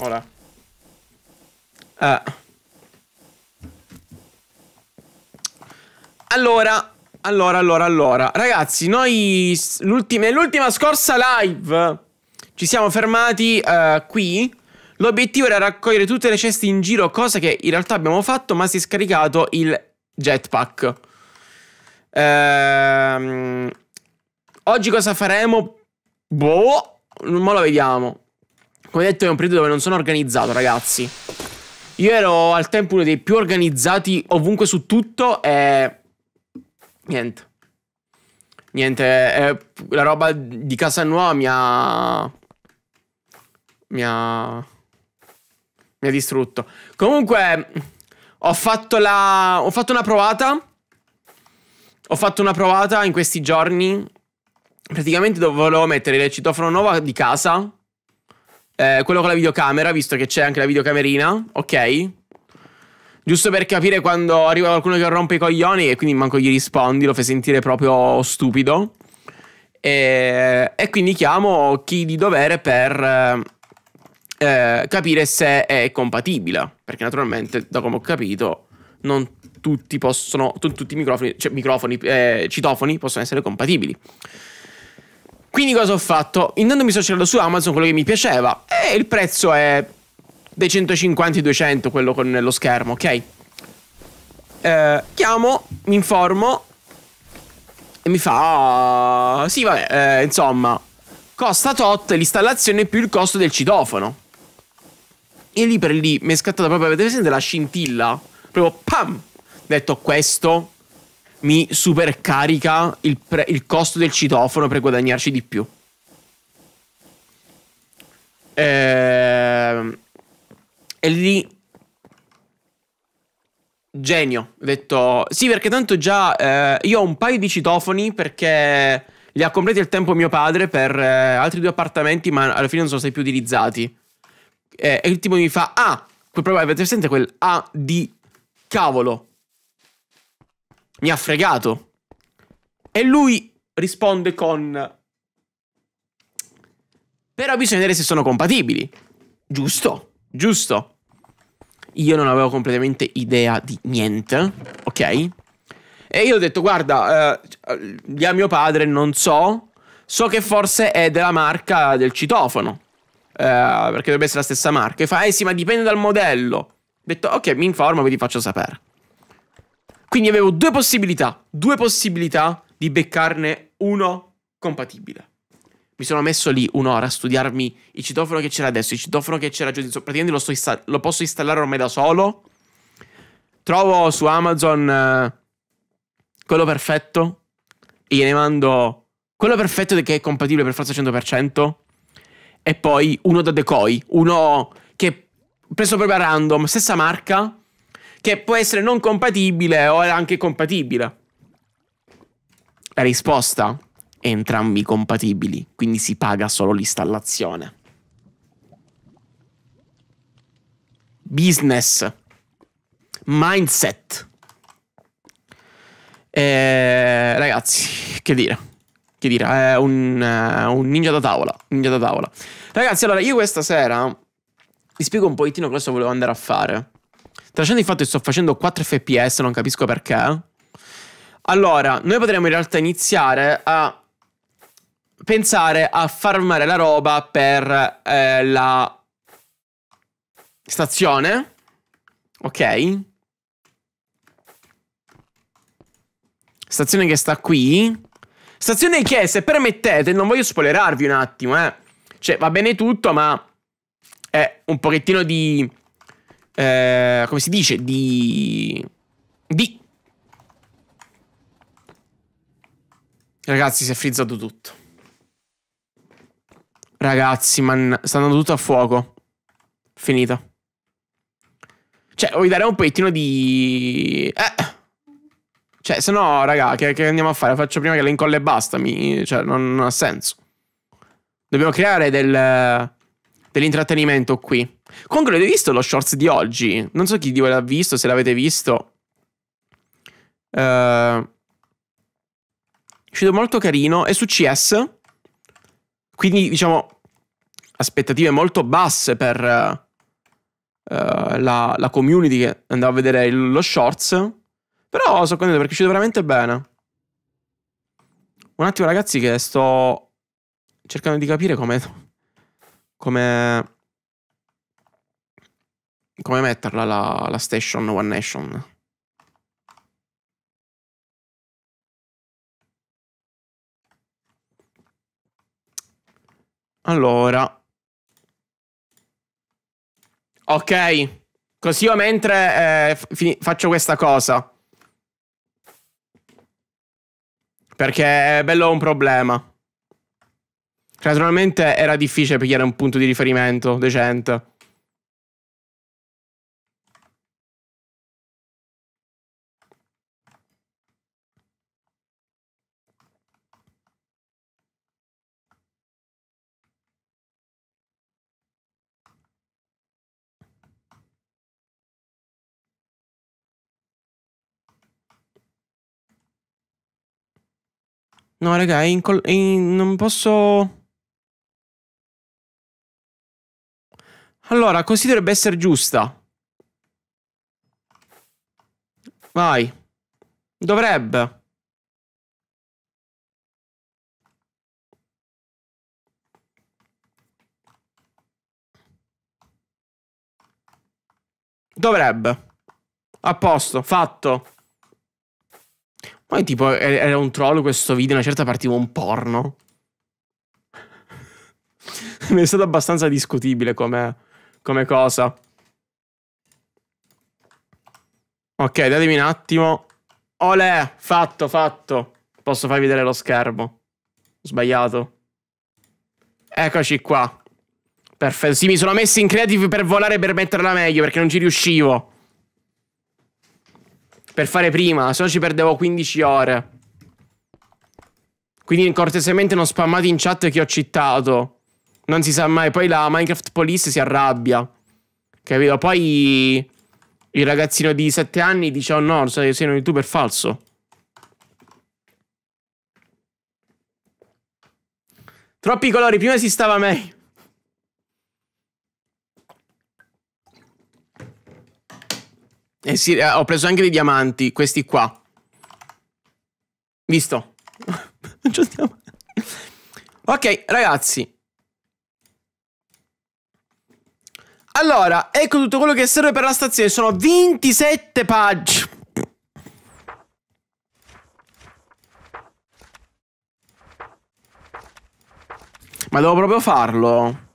Ora. Eh. Allora, allora, allora, allora. Ragazzi, noi nell'ultima scorsa live ci siamo fermati uh, qui. L'obiettivo era raccogliere tutte le ceste in giro, cosa che in realtà abbiamo fatto, ma si è scaricato il jetpack. Ehm... Oggi cosa faremo? Boh, non lo vediamo. Come detto è un periodo dove non sono organizzato ragazzi Io ero al tempo uno dei più organizzati ovunque su tutto e... Niente Niente, eh, la roba di casa nuova mi ha... Mi ha... Mi ha distrutto Comunque ho fatto la... ho fatto una provata Ho fatto una provata in questi giorni Praticamente dovevo mettere il citofono nuovo di casa eh, quello con la videocamera, visto che c'è anche la videocamerina, ok? Giusto per capire quando arriva qualcuno che rompe i coglioni e quindi manco gli rispondi, lo fai sentire proprio stupido. E, e quindi chiamo chi di dovere per eh, eh capire se è compatibile. Perché naturalmente, da come ho capito, non tutti possono, tutti i microfoni, cioè microfoni, eh, citofoni possono essere compatibili. Quindi cosa ho fatto? Intanto mi sono cercato su Amazon quello che mi piaceva e il prezzo è dei 150 200, quello con lo schermo, ok? Eh, chiamo, mi informo e mi fa... Ah, sì, vabbè, eh, insomma, costa tot l'installazione più il costo del citofono. E lì per lì mi è scattata proprio, avete presente la scintilla? Proprio pam! Detto questo mi supercarica il, pre- il costo del citofono per guadagnarci di più. Eh, e lì genio. Ho detto sì, perché tanto già eh, io ho un paio di citofoni perché li ha comprati al tempo mio padre per eh, altri due appartamenti, ma alla fine non sono stati più utilizzati. Eh, e il tipo mi fa: Ah, quel problema, avete presente quel A ah, di cavolo? Mi ha fregato. E lui risponde con... Però bisogna vedere se sono compatibili. Giusto, giusto. Io non avevo completamente idea di niente, ok? E io ho detto, guarda, eh, a mio padre non so, so che forse è della marca del citofono, eh, perché dovrebbe essere la stessa marca. E fa, eh sì, ma dipende dal modello. Ho detto, ok, mi informo e vi faccio sapere. Quindi avevo due possibilità, due possibilità di beccarne uno compatibile. Mi sono messo lì un'ora a studiarmi il citofono che c'era adesso, il citofono che c'era giù di sopra. Praticamente lo, insta- lo, posso installare ormai da solo. Trovo su Amazon eh, quello perfetto e gliene mando quello perfetto che è compatibile per forza 100% e poi uno da decoy, uno che preso proprio a random, stessa marca, che può essere non compatibile o anche compatibile? La risposta è entrambi compatibili, quindi si paga solo l'installazione. Business. Mindset. Eh, ragazzi, che dire? Che dire? È un, uh, un ninja da tavola. Ninja da tavola. Ragazzi, allora io questa sera vi spiego un pochettino cosa volevo andare a fare. Tracendo il fatto che sto facendo 4 fps, non capisco perché. Allora, noi potremmo in realtà iniziare a pensare a farmare la roba per eh, la stazione. Ok. Stazione che sta qui. Stazione che, se permettete, non voglio spoilerarvi un attimo, eh. Cioè, va bene tutto, ma... È un pochettino di eh, come si dice, di... di... Ragazzi, si è frizzato tutto. Ragazzi, man... sta andando tutto a fuoco. Finita. Cioè, vuoi dare un pochettino di... Eh... Cioè, se no, raga, che, che, andiamo a fare? Faccio prima che le incolle e basta. Mi... Cioè, non, non ha senso. Dobbiamo creare del dell'intrattenimento qui. Comunque l'avete visto lo shorts di oggi? Non so chi di voi l'ha visto, se l'avete visto. Uh, è uscito molto carino, è su CS. Quindi, diciamo, aspettative molto basse per uh, la, la, community che andava a vedere lo shorts. Però sono contento perché è uscito veramente bene. Un attimo ragazzi che sto cercando di capire come come, come metterla la, la station One Nation. Allora. Ok. Così io mentre eh, faccio questa cosa. Perché è bello un problema. Cioè, naturalmente era difficile pigliare un punto di riferimento decente. No, raga, è in, in non posso... Allora, così dovrebbe essere giusta. Vai. Dovrebbe. Dovrebbe. A posto, fatto. Poi tipo era un troll questo video, una certa partiva un porno. Mi è stato abbastanza discutibile come come cosa. Ok, datemi un attimo. Olè, fatto, fatto. Posso farvi vedere lo schermo. Ho sbagliato. Eccoci qua. Perfetto, sì, mi sono messo in creative per volare per metterla meglio, perché non ci riuscivo. Per fare prima, se no ci perdevo 15 ore. Quindi cortesemente non spammate in chat che ho citato. Non si sa mai. Poi la Minecraft Police si arrabbia. Capito? Poi il ragazzino di 7 anni dice oh no, sei, sei un youtuber falso. Troppi colori, prima si stava meglio. Eh sì, eh, ho preso anche dei diamanti, questi qua. Visto. ok, ragazzi. Allora, ecco tutto quello che serve per la stazione. Sono 27 pagine. Ma devo proprio farlo.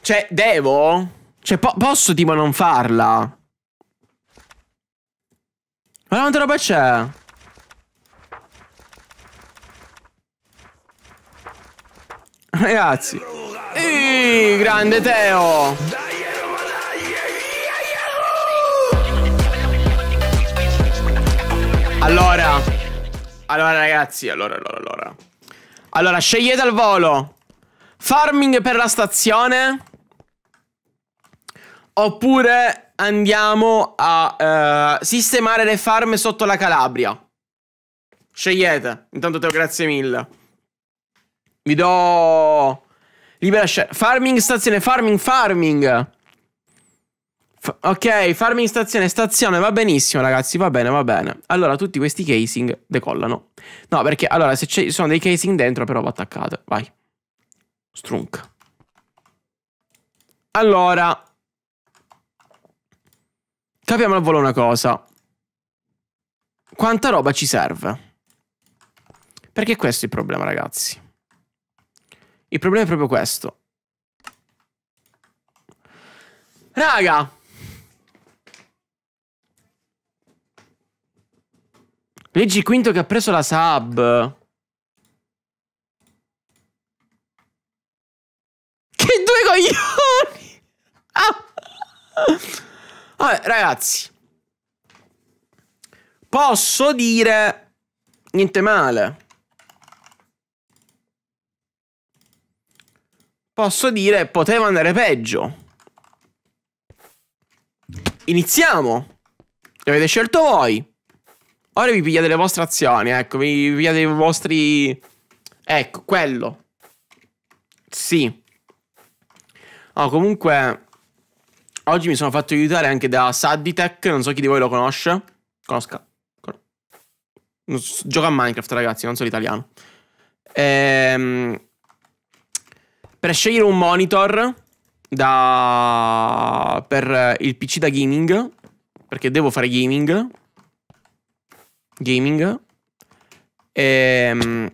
Cioè, devo? Cioè, po posso tipo non farla? Ma quanta roba c'è? Ragazzi. Iii, grande Teo. Allora. Allora ragazzi, allora, allora, allora. Allora, scegliete al volo. Farming per la stazione. Oppure andiamo a uh, sistemare le farm sotto la Calabria. Scegliete. Intanto Teo, grazie mille. Vi do... Libera scelta. Farming stazione, farming, farming. F ok, farming stazione, stazione, va benissimo ragazzi, va bene, va bene. Allora, tutti questi casing decollano. No, perché, allora, se ci sono dei casing dentro, però va attaccato. Vai. Strunk. Allora. Capiamo al volo una cosa. Quanta roba ci serve? Perché questo è il problema, ragazzi. Il problema è proprio questo. Raga! Leggi quinto che ha preso la sub. Che due coglioni! Ah. Vabbè, ragazzi. Posso dire niente male. Posso dire, poteva andare peggio. Iniziamo. L'avete scelto voi. Ora vi pigliate le vostre azioni, ecco, vi pigliate i vostri... Ecco, quello. Sì. Oh, comunque... Oggi mi sono fatto aiutare anche da Sadditech, non so chi di voi lo conosce. Conosca. Gioca a Minecraft, ragazzi, non so l'italiano. Ehm... Per scegliere un monitor da... per il PC da gaming, perché devo fare gaming. Gaming. E, ehm,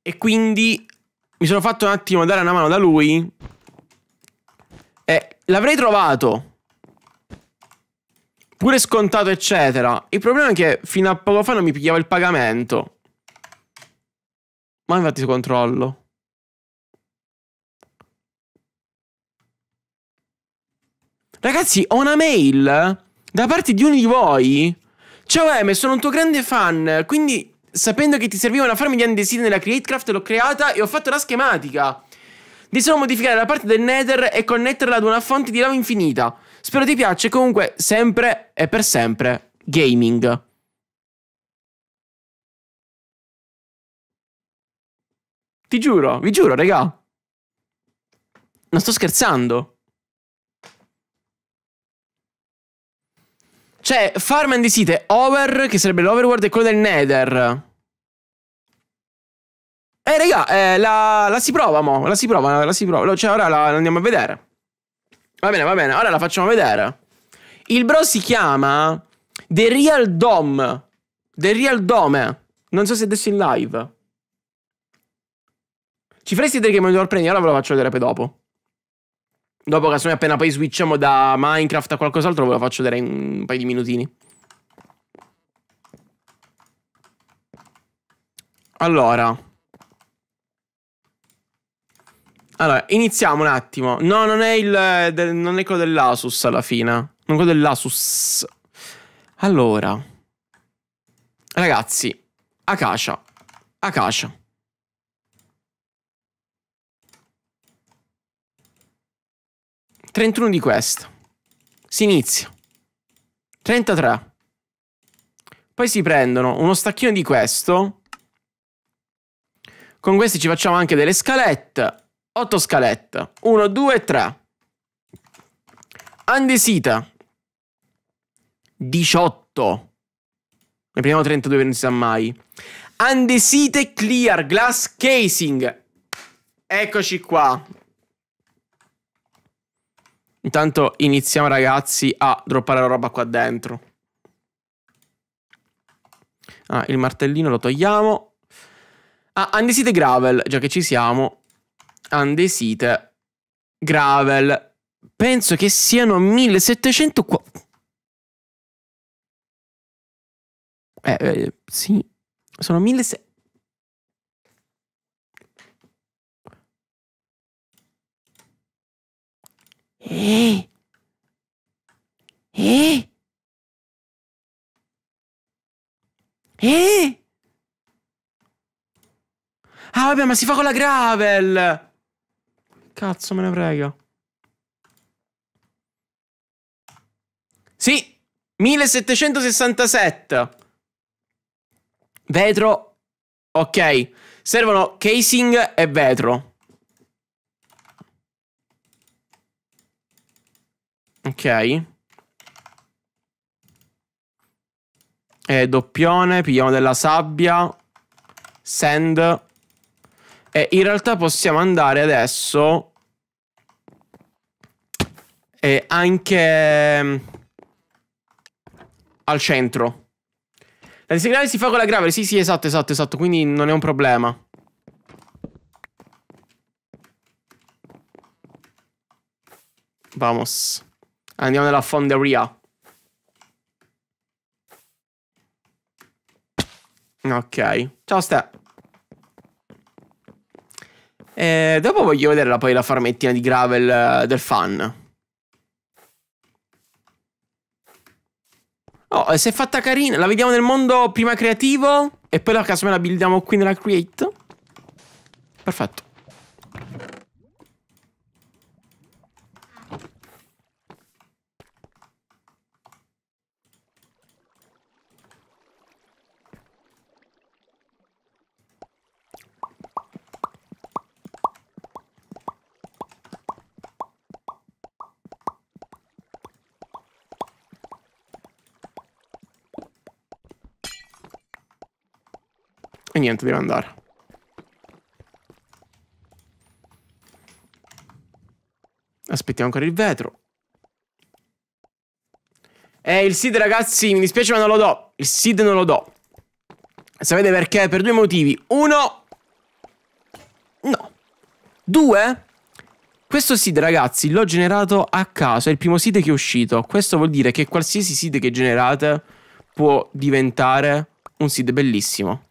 e quindi mi sono fatto un attimo dare una mano da lui. E l'avrei trovato pure scontato, eccetera. Il problema è che fino a poco fa non mi pigliava il pagamento. Ma infatti controllo. Ragazzi, ho una mail eh, da parte di uno di voi. Ciao Eme, sono un tuo grande fan, quindi sapendo che ti serviva una farm di andesina nella Createcraft l'ho creata e ho fatto la schematica. Di solo modificare la parte del Nether e connetterla ad una fonte di lava infinita. Spero ti piaccia, comunque sempre e per sempre gaming. Ti giuro, vi giuro, regà. Non sto scherzando. Cioè, Farman di Site, Over, che sarebbe l'Overworld, e quello del Nether. Eh, raga, eh, la, la, si prova, mo. La si prova, la, si prova. Cioè, ora la, la andiamo a vedere. Va bene, va bene, ora la facciamo vedere. Il bro si chiama The Real Dome. The Real Dome. Non so se adesso in live. Ci faresti vedere che mi monitor prendere? Ora ve lo faccio vedere poi dopo. Dopo che sono appena poi switchiamo da Minecraft a qualcos'altro, ve lo faccio vedere in un paio di minutini. Allora. Allora, iniziamo un attimo. No, non è il... Del, non è quello dell'Asus alla fine. Non quello dell'Asus. Allora. Ragazzi, Acacia. Acacia. 31 di questo. Si inizia. 33. Poi si prendono uno stacchino di questo. Con questi ci facciamo anche delle scalette. 8 scalette. 1, 2, 3. Andesita. 18. Ne prendiamo 32 per non si sa mai. Andesite Clear Glass Casing. Eccoci qua. Intanto iniziamo ragazzi a droppare la roba qua dentro. Ah, il martellino lo togliamo. Ah, andesite gravel, già che ci siamo. Andesite gravel. Penso che siano 1700 qua. Eh, eh sì. Sono 1700. Eh? Eh? Eh? Ah vabbè ma si fa con la gravel Cazzo me ne frega Sì 1767 Vetro Ok Servono casing e vetro Ok. E doppione, pigliamo della sabbia. Sand. E in realtà possiamo andare adesso... E anche... Mm, al centro. La disegnare si fa con la grave. Sì, sì, esatto, esatto, esatto. Quindi non è un problema. Vamos. Andiamo nella fonderia. Ok. Ciao, Ste. E dopo voglio vedere poi la farmettina di gravel eh, del fan. Oh, eh, si è fatta carina. La vediamo nel mondo prima creativo. E poi la me la buildiamo qui nella create. Perfetto. niente, deve andare. Aspettiamo ancora il vetro. Eh, il seed, ragazzi, mi dispiace ma non lo do. Il seed non lo do. Sapete perché? Per due motivi. Uno... No. Due... Questo seed, ragazzi, l'ho generato a caso. È il primo seed che è uscito. Questo vuol dire che qualsiasi seed che generate può diventare un seed bellissimo.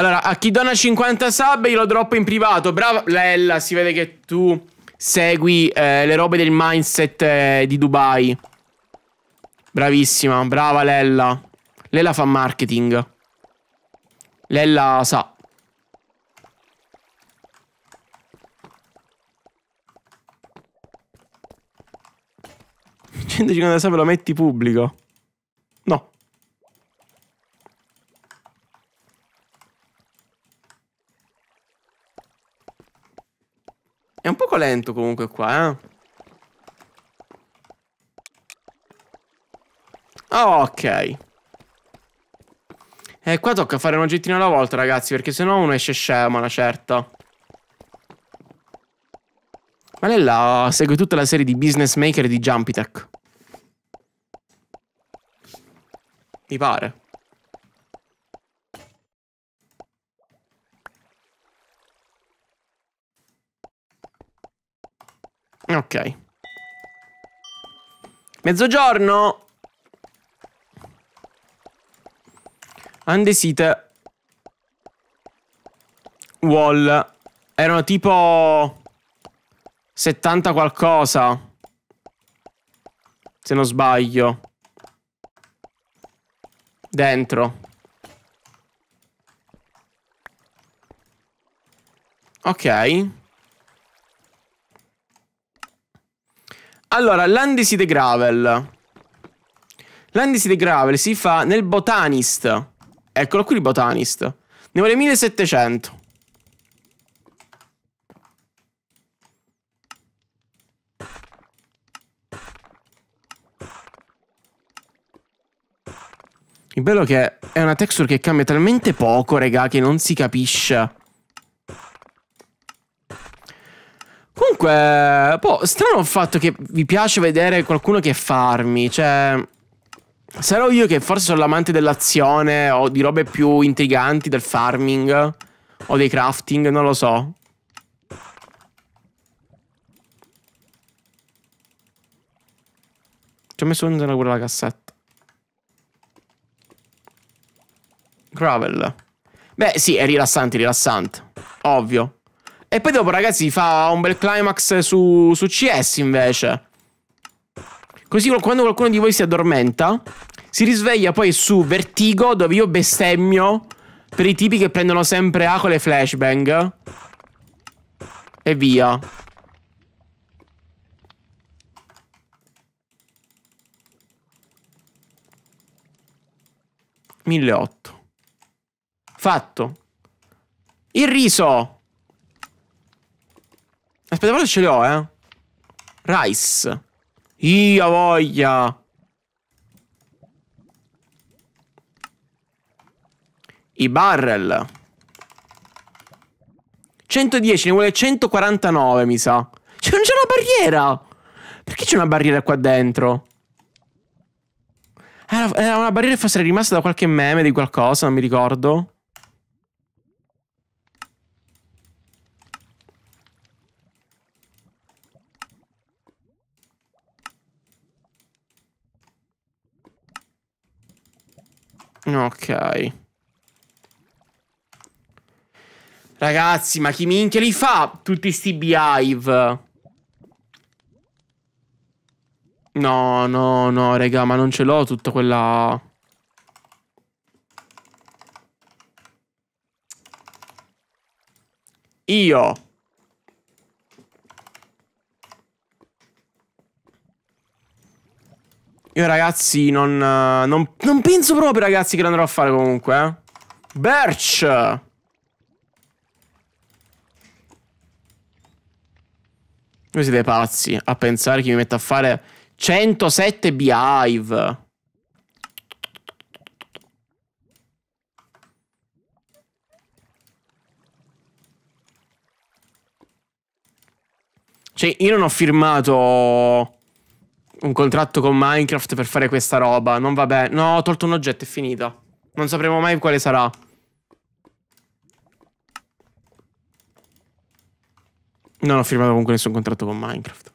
Allora, a chi dona 50 sub io lo droppo in privato. Brava Lella, si vede che tu segui eh, le robe del mindset eh, di Dubai. Bravissima, brava Lella. Lella fa marketing. Lella sa. Gente, 150 sub lo metti pubblico. È un poco lento comunque qua, eh. Ok. E eh, qua tocca fare un oggettino alla volta, ragazzi, perché sennò uno esce scemo, una certa. Ma lei là segue tutta la serie di business maker di Jumpitech. Mi pare. Ok. Mezzogiorno. Andesite. Wall. Erano tipo... 70 qualcosa. Se non sbaglio. Dentro. Ok. Allora, l'Andesite Gravel. L'Andesite Gravel si fa nel Botanist. Eccolo qui il Botanist. Ne vuole 1700. Il bello è che è una texture che cambia talmente poco, regà, che non si capisce. Comunque, boh, strano il fatto che vi piace vedere qualcuno che farmi, cioè... Sarò io che forse sono l'amante dell'azione o di robe più intriganti del farming o dei crafting, non lo so. Ci ho messo dentro pure la cassetta. Gravel. Beh, sì, è rilassante, rilassante. Ovvio. E poi dopo, ragazzi, fa un bel climax su, su CS invece. Così quando qualcuno di voi si addormenta, si risveglia poi su Vertigo, dove io bestemmio per i tipi che prendono sempre A con le flashbang. E via. Milleotto. Fatto. Il riso. Aspetta, però ce ho, eh. Rice. Ia voglia. I barrel. 110, ne vuole 149, mi sa. Cioè, non c'è una barriera. Perché c'è una barriera qua dentro? Era, una barriera che fosse rimasta da qualche meme di qualcosa, non mi ricordo. Ok. Ragazzi, ma chi minchia li fa tutti sti beehive? No, no, no, raga, ma non ce l'ho tutta quella... Io Io ragazzi non, eh, non, non penso proprio ragazzi che l'andrò a fare comunque eh. Birch Voi siete pazzi a pensare che mi metta a fare 107 beehive Cioè io non ho firmato un contratto con Minecraft per fare questa roba. Non va bene. No, ho tolto un oggetto, è finita. Non sapremo mai quale sarà. Non ho firmato comunque nessun contratto con Minecraft.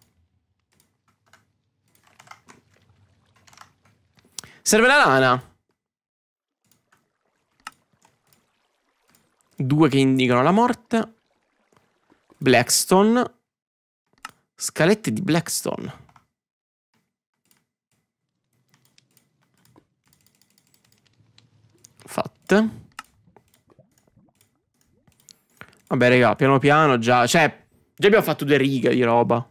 Serve la lana. Due che indicano la morte. Blackstone. Scalette di Blackstone. Right. Vabbè, raga, piano piano già... Cioè, già abbiamo fatto due righe di roba.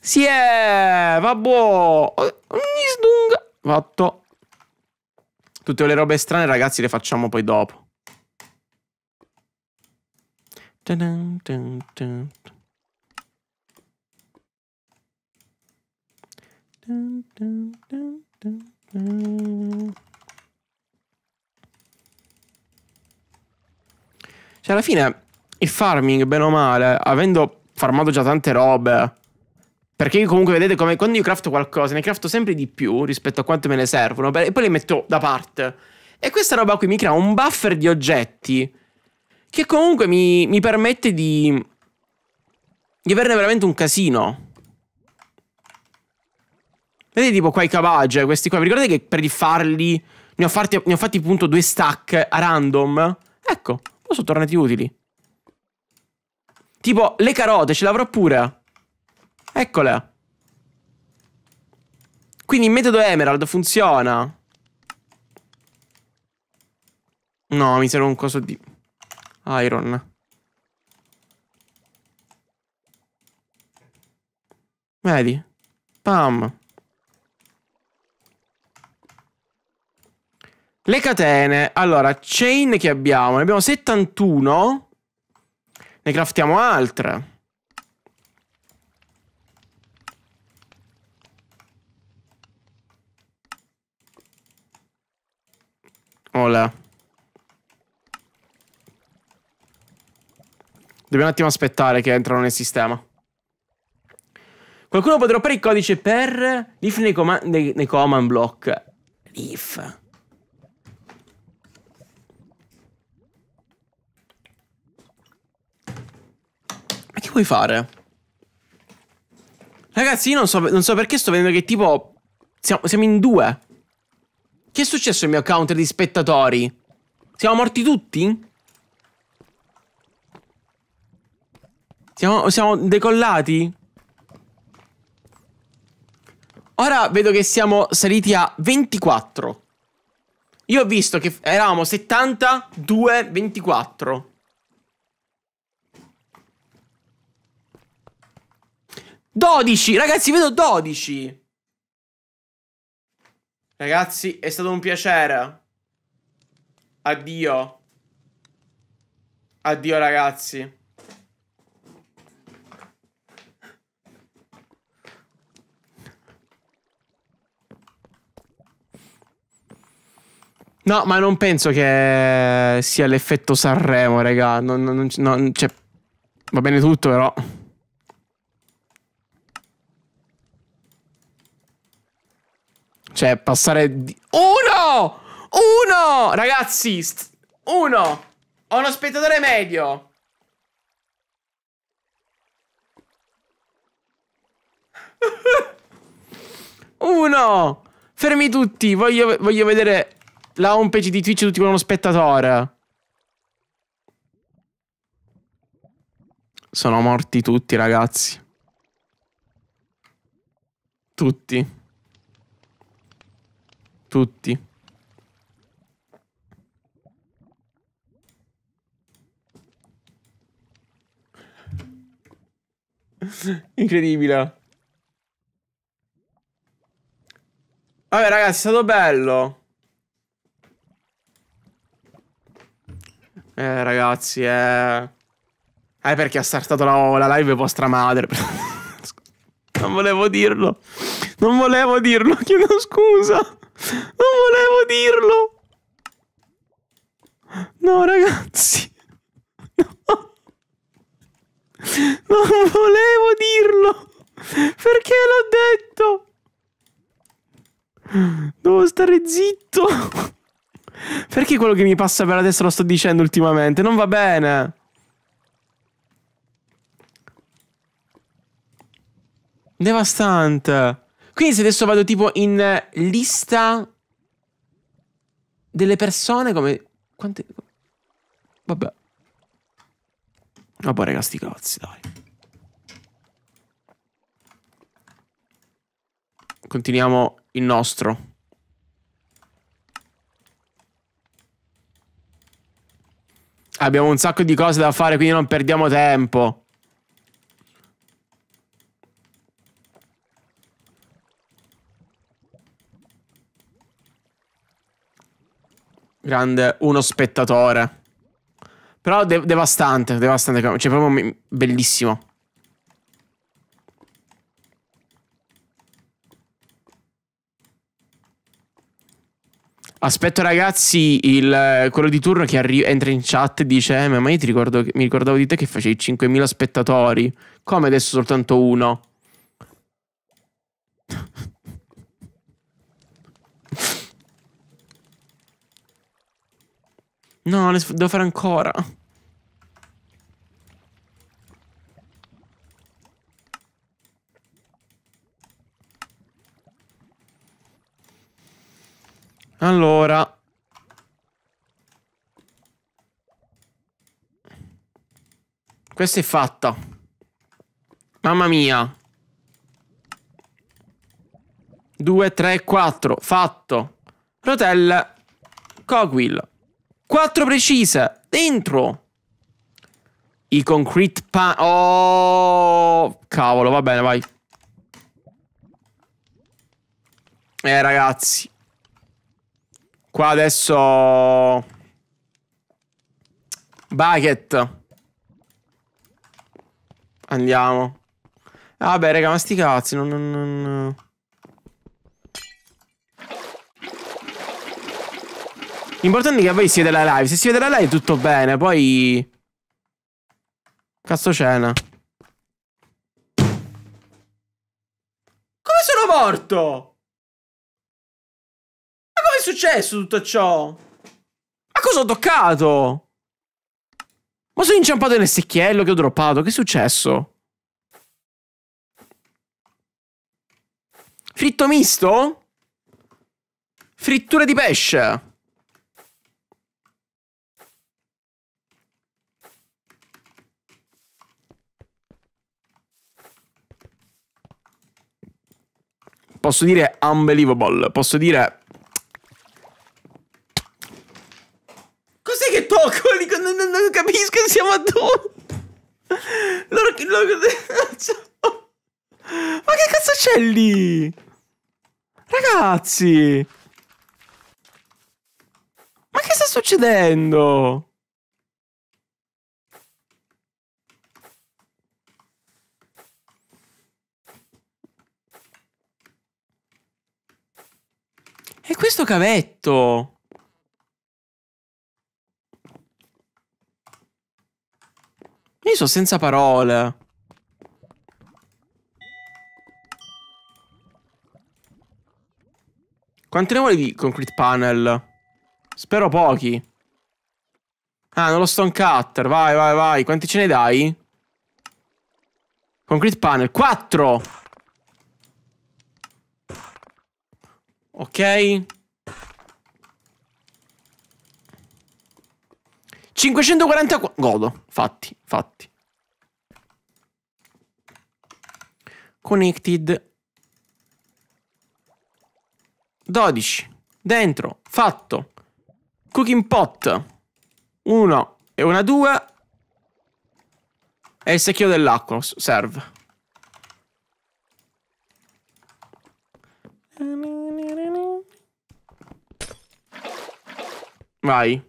Si è... Vabbò! Nisdung! Fatto. Tutte le robe strane, ragazzi, le facciamo poi dopo. Dun dun Cioè, alla fine il farming, bene o male, avendo farmato già tante robe. Perché io comunque vedete come quando io crafto qualcosa, ne crafto sempre di più rispetto a quanto me ne servono. E poi le metto da parte. E questa roba qui mi crea un buffer di oggetti. Che comunque mi, mi permette di. di averne veramente un casino. Vedete tipo qua i cavage, questi qua. Vi ricordate che per farli ne ho, fatti, ne ho fatti appunto due stack a random? Ecco, poi sono tornati utili. Tipo le carote, ce l'avrò pure. Eccole. Quindi il metodo Emerald funziona. No, mi serve un coso di... Iron. Vedi? Pam. Le catene. Allora, chain che abbiamo? Ne abbiamo 71. Ne craftiamo altre. Olè. Dobbiamo un attimo aspettare che entrano nel sistema. Qualcuno potrà rompere il codice per... Riff nei, com nei, nei command block. Riff. puoi fare? Ragazzi, io non so, non so perché sto vedendo che tipo... Siamo, siamo in due. Che è successo al mio counter di spettatori? Siamo morti tutti? Siamo, siamo decollati? Ora vedo che siamo saliti a 24. Io ho visto che eravamo 72, 24. 12, ragazzi, vedo 12. Ragazzi, è stato un piacere. Addio. Addio, ragazzi. No, ma non penso che sia l'effetto Sanremo, raga. Non, non, non, cioè, va bene tutto, però. Cioè, passare... Di... Uno! Uno! Ragazzi! Uno! Ho uno spettatore medio! Uno! Fermi tutti! Voglio, voglio vedere la homepage di Twitch tutti con uno spettatore. Sono morti tutti, ragazzi. Tutti tutti. Incredibile. Vabbè ragazzi, è stato bello. Eh ragazzi, eh... Eh perché ha startato la, la live vostra madre. non volevo dirlo. Non volevo dirlo, chiedo scusa. Non volevo dirlo. No, ragazzi. No. Non volevo dirlo. Perché l'ho detto? Devo stare zitto. Perché quello che mi passa per adesso lo sto dicendo ultimamente? Non va bene. Devastante. Quindi se adesso vado tipo in lista delle persone come... Quante... Vabbè. Vabbè raga, sti cazzi, dai. Continuiamo il nostro. Abbiamo un sacco di cose da fare, quindi non perdiamo tempo. Grande, uno spettatore. Però de devastante, devastante. Cioè, proprio bellissimo. Aspetto ragazzi il, eh, quello di turno che entra in chat e dice eh, ma io ricordo, mi ricordavo di te che facevi 5.000 spettatori. Come adesso soltanto uno? No, ne devo fare ancora. Allora. Questa è fatta. Mamma mia. 2, 3, 4. Fatto. Rotelle. Coquil. 4 precisa. Dentro. I concrete pan... Oh, cavolo, va bene, vai. Eh, ragazzi. Qua adesso... Bucket. Andiamo. Vabbè, raga, ma sti cazzi, non... non, non... L'importante è che voi siete la live. Se siete la live tutto bene, poi... Cazzo cena. Come sono morto? Ma come è successo tutto ciò? Ma cosa ho toccato? Ma sono inciampato nel secchiello che ho droppato. Che è successo? Fritto misto? Frittura di pesce. Posso dire unbelievable. Posso dire... Cos'è che tocco? Non, non, non capisco, siamo a due. Ma che cazzo c'è lì? Ragazzi! Ma che sta succedendo? E questo cavetto! Io sono senza parole. Quanti ne vuole di concrete panel? Spero pochi. Ah, non lo stone cutter. Vai, vai, vai. Quanti ce ne dai? Concrete panel. Quattro! Ok? 544. Godo. Fatti, fatti. Connected. 12. Dentro. Fatto. Cooking pot. 1 e una 2. E il secchio dell'acqua serve. Vai.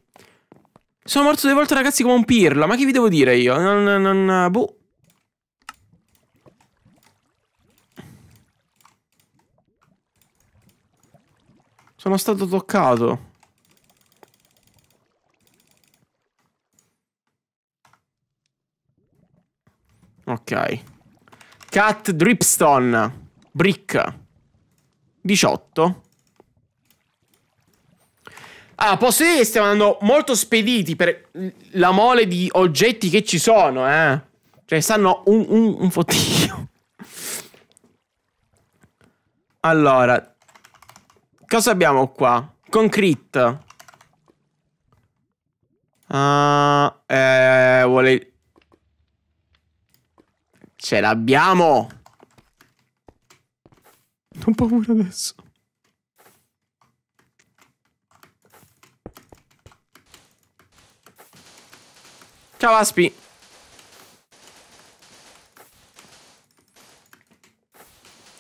Sono morto due volte, ragazzi, come un pirla. Ma che vi devo dire io? Non, non, non eh, boh. Sono stato toccato. Ok. Cat Dripstone. Brick. 18. Ah, posso dire che stiamo andando molto spediti per la mole di oggetti che ci sono, eh. Cioè, stanno un, un, un fottino. Allora, cosa abbiamo qua? Concrete. Uh, eh, vuole... Ce l'abbiamo! Non paura adesso. Ciao Aspi.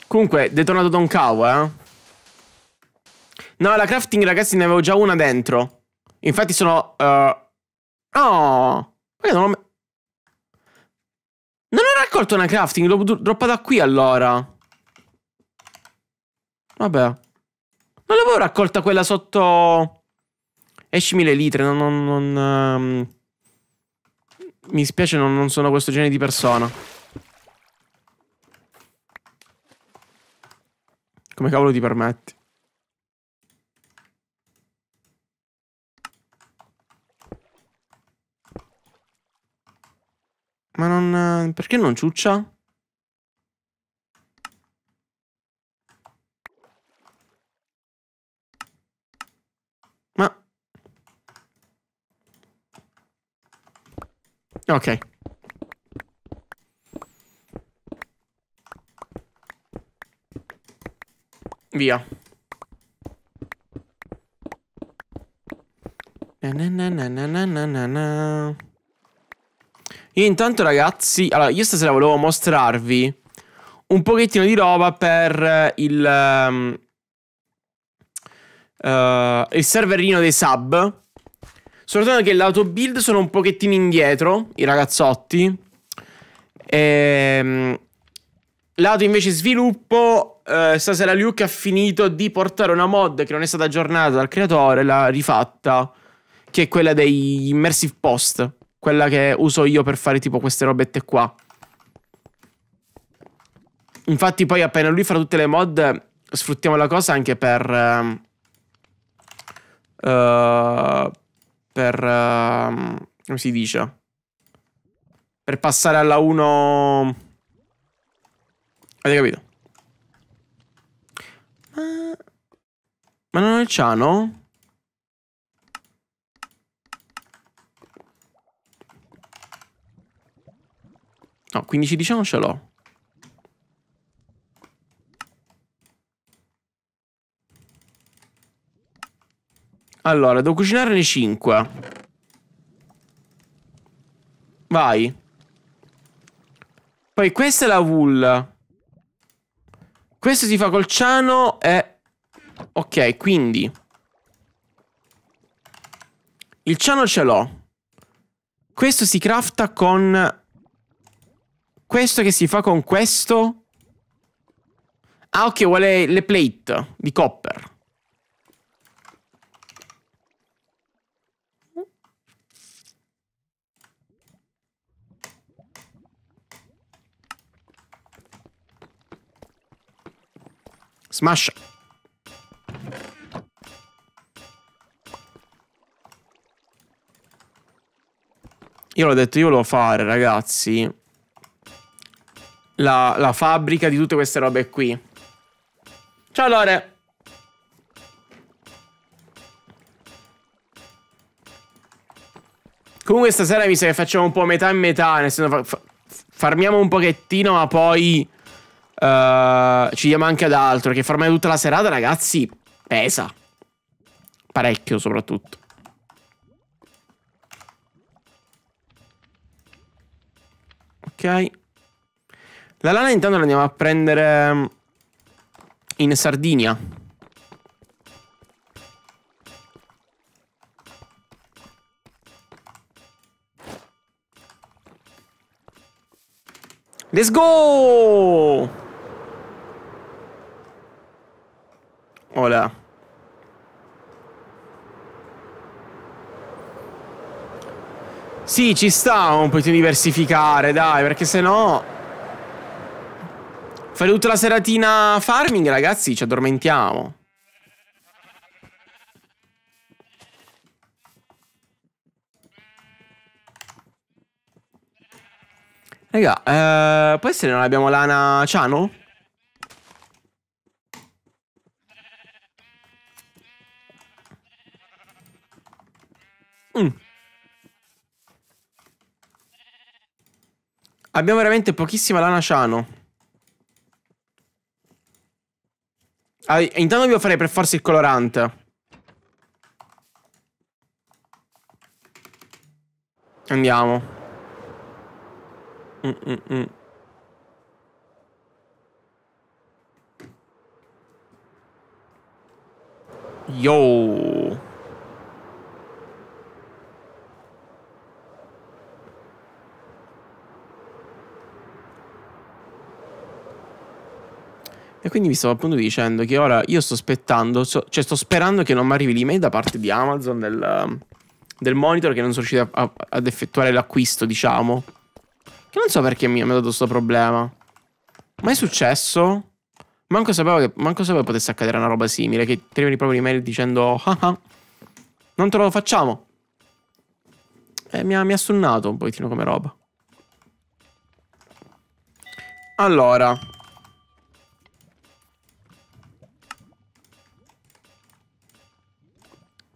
Comunque, detonato da un cavo, eh. No, la crafting, ragazzi, ne avevo già una dentro. Infatti sono... Uh... Oh! Perché non ho... Non ho raccolto una crafting, l'ho droppata qui allora. Vabbè. Non l'avevo raccolta quella sotto... Esci mille litre, non... non, non um mi spiace, non, non sono questo genere di persona. Come cavolo ti permetti? Ma non... Eh, perché non ciuccia? Ok. Via. Na na na io intanto ragazzi, allora io stasera volevo mostrarvi un pochettino di roba per eh, il, um, uh, il serverino dei sub Soltanto che l'autobuild sono un pochettino indietro, i ragazzotti. Ehm, lato invece sviluppo, eh, stasera Luke ha finito di portare una mod che non è stata aggiornata dal creatore, l'ha rifatta, che è quella degli immersive post. Quella che uso io per fare tipo queste robette qua. Infatti poi appena lui farà tutte le mod, sfruttiamo la cosa anche per... Uh, per... Uh, come si dice? Per passare alla 1... Avete capito? Ma... Ma non è il ciano? No, 15 diciamo ce l'ho. Allora, devo cucinarne 5. Vai. Poi questa è la wool. Questo si fa col ciano e... Ok, quindi... Il ciano ce l'ho. Questo si crafta con... Questo che si fa con questo... Ah, ok, vuole le plate di copper. Smash. Io l'ho detto, io lo fare, ragazzi, la, la, fabbrica di tutte queste robe qui. Ciao, Lore. Comunque stasera mi sa che facciamo un po' metà e metà, nel senso fa farmiamo un pochettino, ma poi Uh, ci diamo anche ad altro, che farmai tutta la serata, ragazzi, pesa. Parecchio, soprattutto. Ok. La lana intanto la andiamo a prendere mm, in Sardinia. Let's go! Hola. Sì, ci sta un po' di diversificare, dai, perché se no... Fare tutta la seratina farming, ragazzi, ci addormentiamo. Raga, eh, può essere non abbiamo lana Ciano? Mm. Abbiamo veramente pochissima lana ciano. Ah, intanto devo fare per forza il colorante. Andiamo. Mm -mm -mm. Yo. E quindi mi stavo appunto dicendo che ora io sto aspettando, so, cioè sto sperando che non mi arrivi l'email da parte di Amazon del, um, del monitor che non sono riuscito a, a, ad effettuare l'acquisto, diciamo. Che non so perché mi, ha dato questo problema. Ma è successo? Manco sapevo che manco sapevo potesse accadere una roba simile, che ti arrivano proprio l'email dicendo ah ah, non te lo facciamo. E mi ha, mi ha sunnato un pochettino come roba. Allora,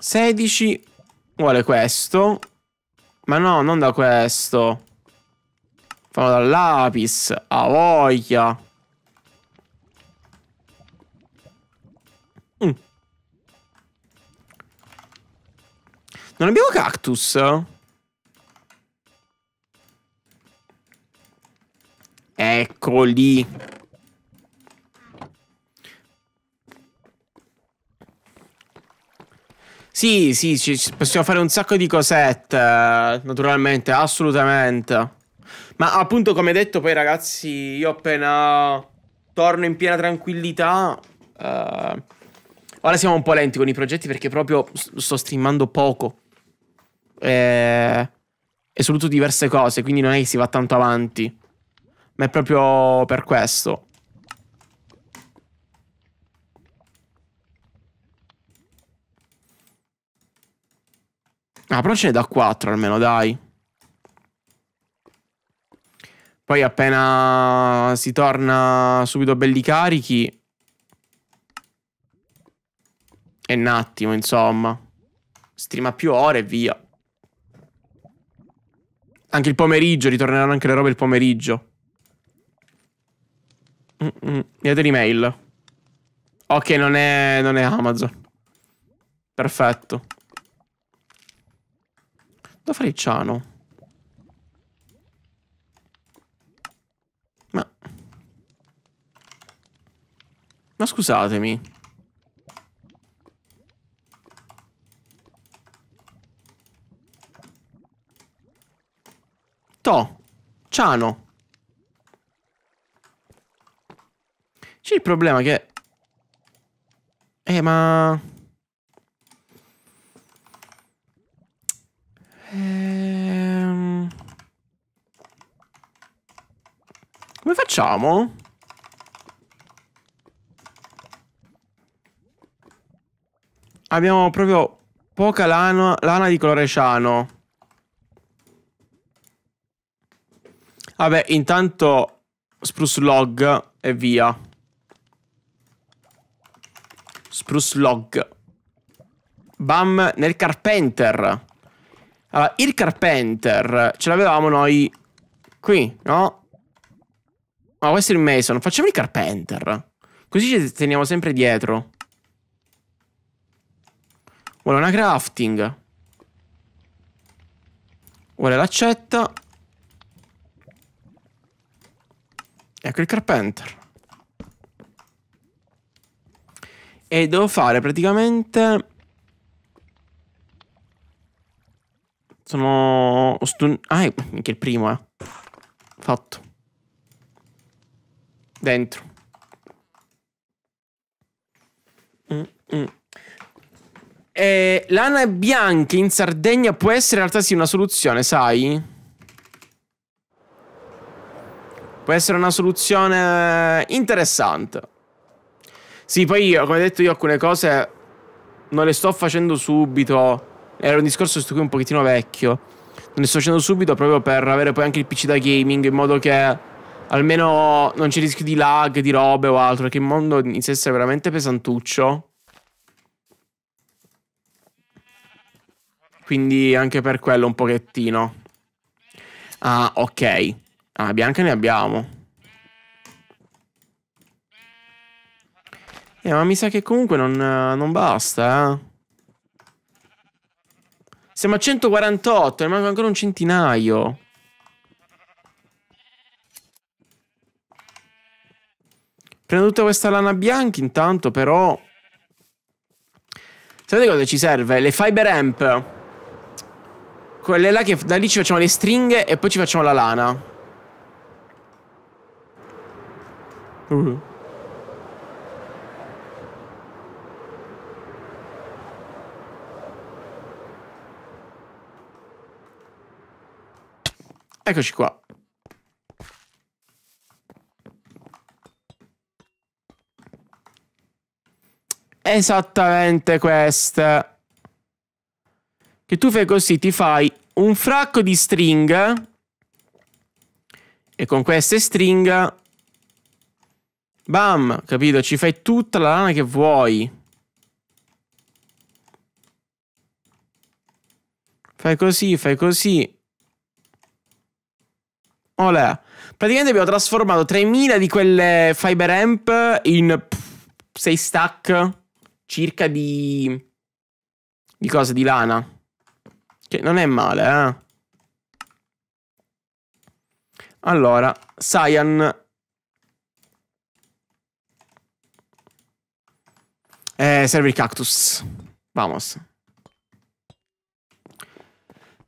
16 vuole questo. Ma no, non da questo. Fanno dal lapis. A voglia. Mm. Non abbiamo cactus? Eccoli. Sì, sì, ci, possiamo fare un sacco di cosette, naturalmente, assolutamente. Ma appunto, come detto, poi ragazzi, io appena torno in piena tranquillità... Eh, ora siamo un po' lenti con i progetti perché proprio sto streamando poco. E, e soprattutto diverse cose, quindi non è che si va tanto avanti. Ma è proprio per questo. Ah, però ce ne da 4 almeno, dai. Poi appena si torna subito belli carichi... È un attimo, insomma. Streama più ore e via. Anche il pomeriggio, ritorneranno anche le robe il pomeriggio. Mm -mm. Vedete l'email. Ok, non è, non è Amazon. Perfetto. Da Feliciano. Ma... Ma scusatemi. To. Ciano. C'è il problema che... Eh, ma... Ehm... Come facciamo? Abbiamo proprio poca lana, lana di colore ciano. Vabbè, intanto spruce log e via. Spruce log. Bam nel carpenter. Allora, il Carpenter ce l'avevamo noi qui, no? Ma oh, questo è il Mason. Facciamo il Carpenter. Così ci teniamo sempre dietro. Vuole una crafting. Vuole l'accetta. Ecco il Carpenter. E devo fare praticamente... Sono stun... Ah, è anche il primo, eh. Fatto. Dentro. Mm -mm. Eh, lana bianca in Sardegna può essere in realtà sì una soluzione, sai? Può essere una soluzione eh, interessante. Sì, poi io, come detto io, alcune cose non le sto facendo subito era un discorso su cui un pochettino vecchio. Ne sto facendo subito proprio per avere poi anche il PC da gaming in modo che almeno non c'è rischio di lag, di robe o altro, perché il mondo inizia a essere veramente pesantuccio. Quindi anche per quello un pochettino. Ah, ok. Ah, bianca ne abbiamo. Eh, ma mi sa che comunque non, non basta, eh. Siamo a 148, ne manca ancora un centinaio. Prendo tutta questa lana bianca intanto, però... Sapete cosa ci serve? Le fiber amp. Quelle là che da lì ci facciamo le stringhe e poi ci facciamo la lana. Uh. Eccoci qua. Esattamente questa. Che tu fai così, ti fai un fracco di stringhe e con queste stringhe bam, capito? Ci fai tutta la lana che vuoi. Fai così, fai così. Olè. Praticamente abbiamo trasformato 3000 di quelle Fiber Amp in 6 stack circa di... di cosa? Di lana. Che non è male, eh. Allora, Cyan. Eh, serve il cactus. Vamos.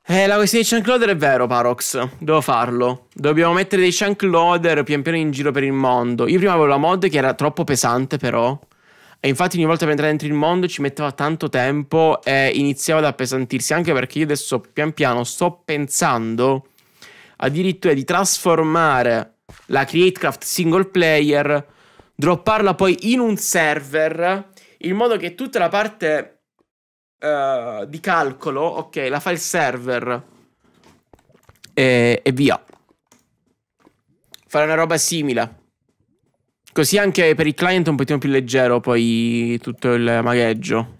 Eh, la questione dei chunk loader è vero, Parox. Devo farlo. Dobbiamo mettere dei chunk loader pian piano in giro per il mondo. Io prima avevo la mod che era troppo pesante, però. E infatti ogni volta per entrare dentro il mondo ci metteva tanto tempo e iniziava ad appesantirsi. Anche perché io adesso pian piano sto pensando addirittura di trasformare la Createcraft single player, dropparla poi in un server, in modo che tutta la parte eh, di calcolo, ok, la fa il server e, e via. Fare una roba simile. Così anche per il client è un pochino più leggero poi tutto il magheggio.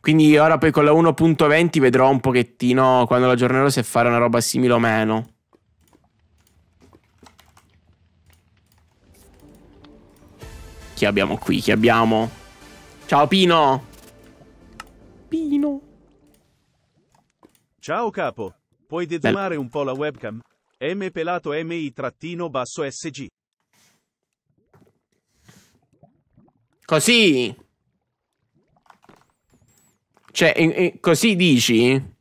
Quindi ora poi con la 1.20 vedrò un pochettino quando la aggiornerò se fare una roba simile o meno. Chi abbiamo qui? Chi abbiamo? Ciao Pino! Pino! Ciao capo, puoi dedumare un po' la webcam? M pelato mi-sg. Così! Cioè, in, in, così dici?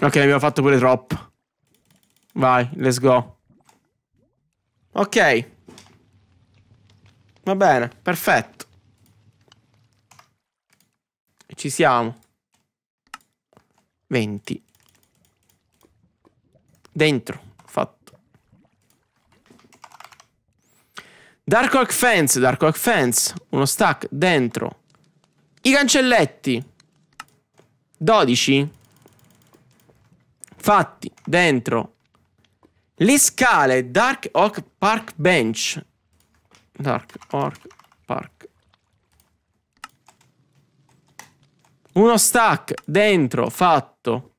ok, abbiamo fatto pure troppo. Vai, let's go. Ok. Va bene, perfetto. Ci siamo. 20. Dentro, fatto. Dark Oak Fence, Dark Oak Fence. Uno stack, dentro. I cancelletti. 12. Fatti, dentro. Le scale Dark Oak Park Bench. Dark Oak Park. Uno stack dentro, fatto.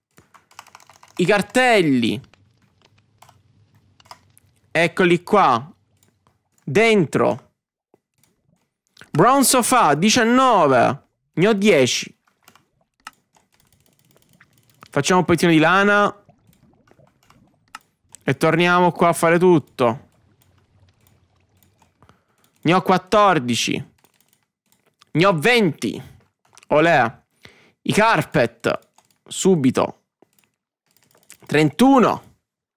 I cartelli. Eccoli qua. Dentro. Brown sofa 19. Ne ho 10. Facciamo un pochettino di lana. E torniamo qua a fare tutto. Ne ho 14. Ne ho 20. Olè. I carpet. Subito. 31.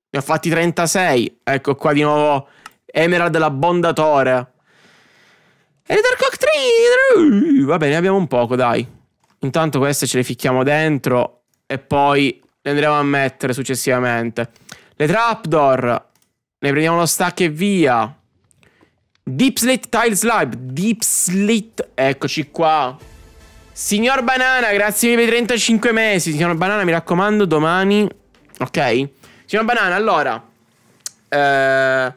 Ne ho fatti 36. Ecco qua di nuovo Emerald l'abbondatore. E Dark Tree. Va bene, abbiamo un poco, dai. Intanto queste ce le ficchiamo dentro e poi le andremo a mettere successivamente. Le trapdoor. Ne prendiamo lo stack e via. Deep Slit Tile slime Deep Slit. Eccoci qua. Signor Banana, grazie mille per i 35 mesi. Signor Banana, mi raccomando, domani. Ok. Signor Banana, allora. Eh,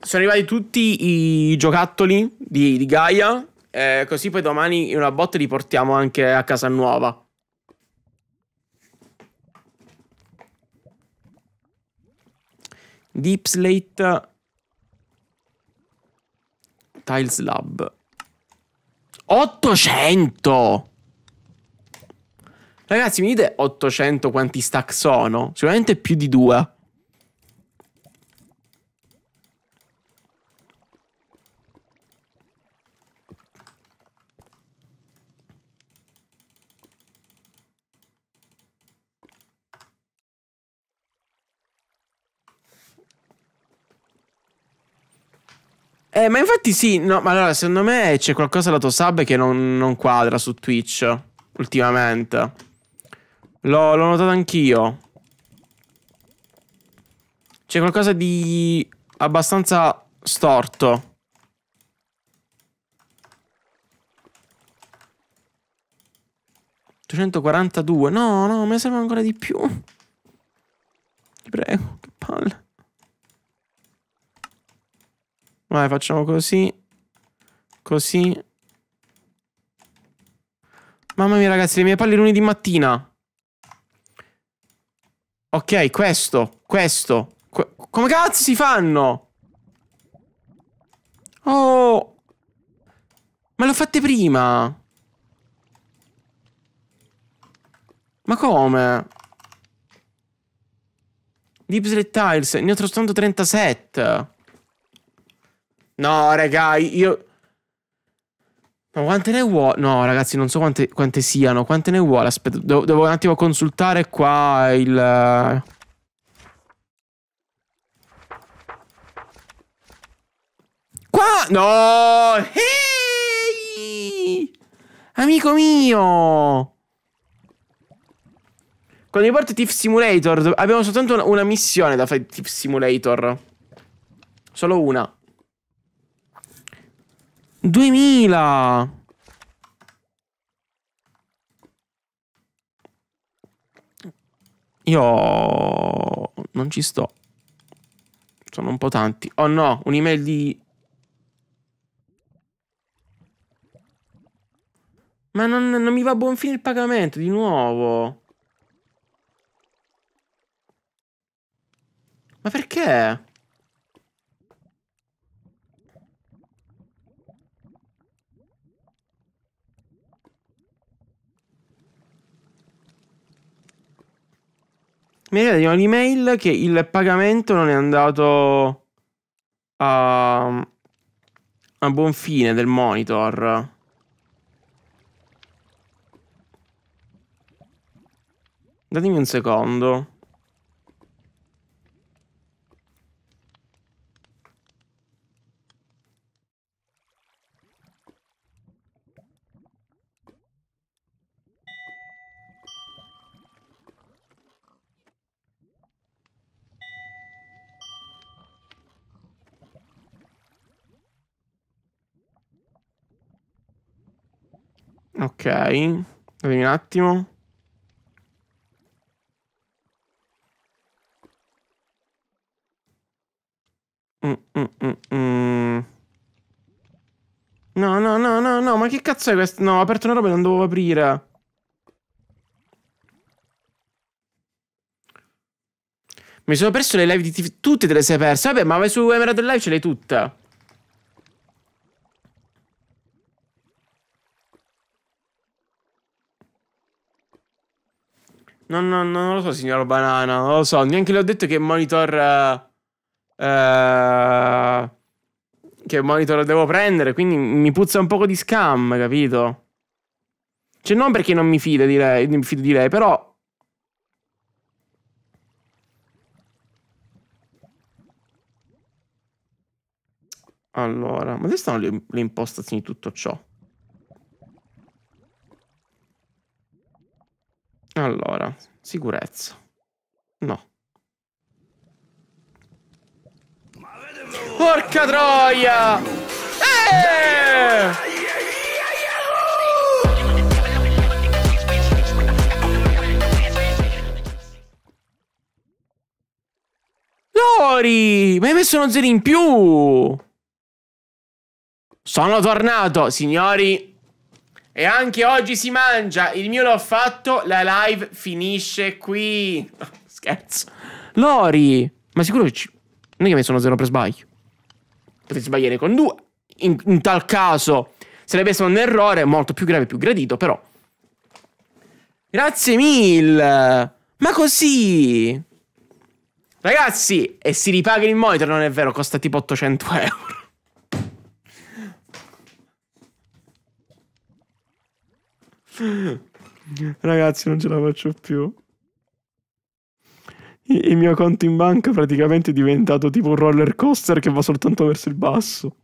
sono arrivati tutti i giocattoli di, di Gaia. Eh, così poi domani in una botte li portiamo anche a casa nuova. Deep Slate Tiles Lab 800 Ragazzi mi dite 800 quanti stack sono? Sicuramente più di due Eh, ma infatti sì, no, ma allora secondo me c'è qualcosa lato sub che non, non quadra su Twitch ultimamente. L'ho, notato anch'io. C'è qualcosa di abbastanza storto. ...242... No, no, me serve ancora di più. Ti prego, che palle. Vai, facciamo così. Così. Mamma mia, ragazzi, le mie palle lunedì mattina. Ok, questo, questo. Que come cazzo si fanno? Oh. Ma l'ho fatte prima. Ma come? Deep Slate Tiles, ne ho soltanto 37. No, raga, io... Ma quante ne vuole? No, ragazzi, non so quante, quante siano. Quante ne vuole? Aspetta, devo, devo, un attimo consultare qua il... Qua! No! Hey! Amico mio! Con i porti Thief Simulator abbiamo soltanto una, una missione da fare Thief Simulator. Solo una. 2000! Io non ci sto. Sono un po' tanti. Oh no, un'email di... Ma non, non, mi va a buon fine il pagamento, di nuovo. Ma perché? mi arriva un'email che il pagamento non è andato a, a buon fine del monitor. Datemi un secondo. Ok, datemi un attimo. Mm, mm, mm, mm, no, no, no, no, no, ma che cazzo è questo? No, ho aperto una roba e non dovevo aprire. Mi sono perso le live di TV. Tutte te le sei perse. Vabbè, ma vai su Emerald Live ce le hai tutte. Non, non, non lo so, signor Banana, non lo so. Neanche le ho detto che monitor... Uh, uh, che monitor devo prendere, quindi mi puzza un po' di scam, capito? Cioè, non perché non mi fido di lei, mi fido di lei però... Allora, ma dove stanno le, le impostazioni di tutto ciò? Allora, sicurezza. No. Porca troia! Eeeh! Lori! Ma hai messo uno zero in più! Sono tornato, signori! E anche oggi si mangia. Il mio l'ho fatto. La live finisce qui. scherzo. Lori. Ma sicuro che ci... Non è che mi sono zero per sbaglio. Potete sbagliare con due. In, in tal caso sarebbe stato un errore molto più grave e più gradito, però. Grazie mille. Ma così. Ragazzi, e si ripaga il monitor, non è vero, costa tipo 800 euro. Ragazzi, non ce la faccio più. Il mio conto in banca praticamente è diventato tipo un roller coaster che va soltanto verso il basso.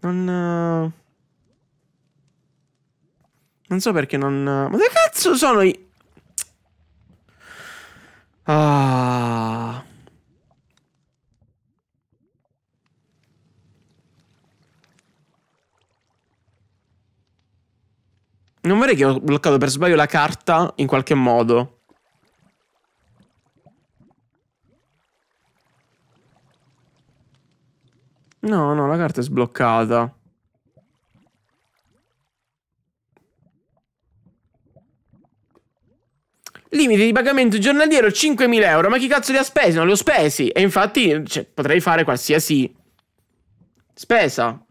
Non... Eh, non so perché non... Ma che cazzo sono i... Ah... Non vorrei che ho bloccato per sbaglio la carta in qualche modo. No, no, la carta è sbloccata. Limite di pagamento giornaliero 5.000 euro. Ma chi cazzo li ha spesi? Non li ho spesi. E infatti cioè, potrei fare qualsiasi spesa.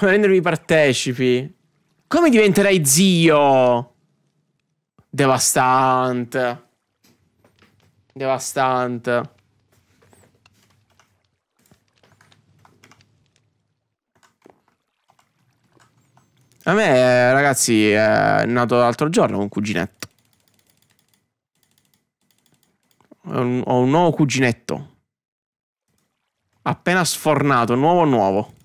rendermi partecipi. Come diventerai zio? Devastante. Devastante. A me, ragazzi, è nato l'altro giorno un cuginetto. Ho un, ho un nuovo cuginetto. Appena sfornato, nuovo nuovo.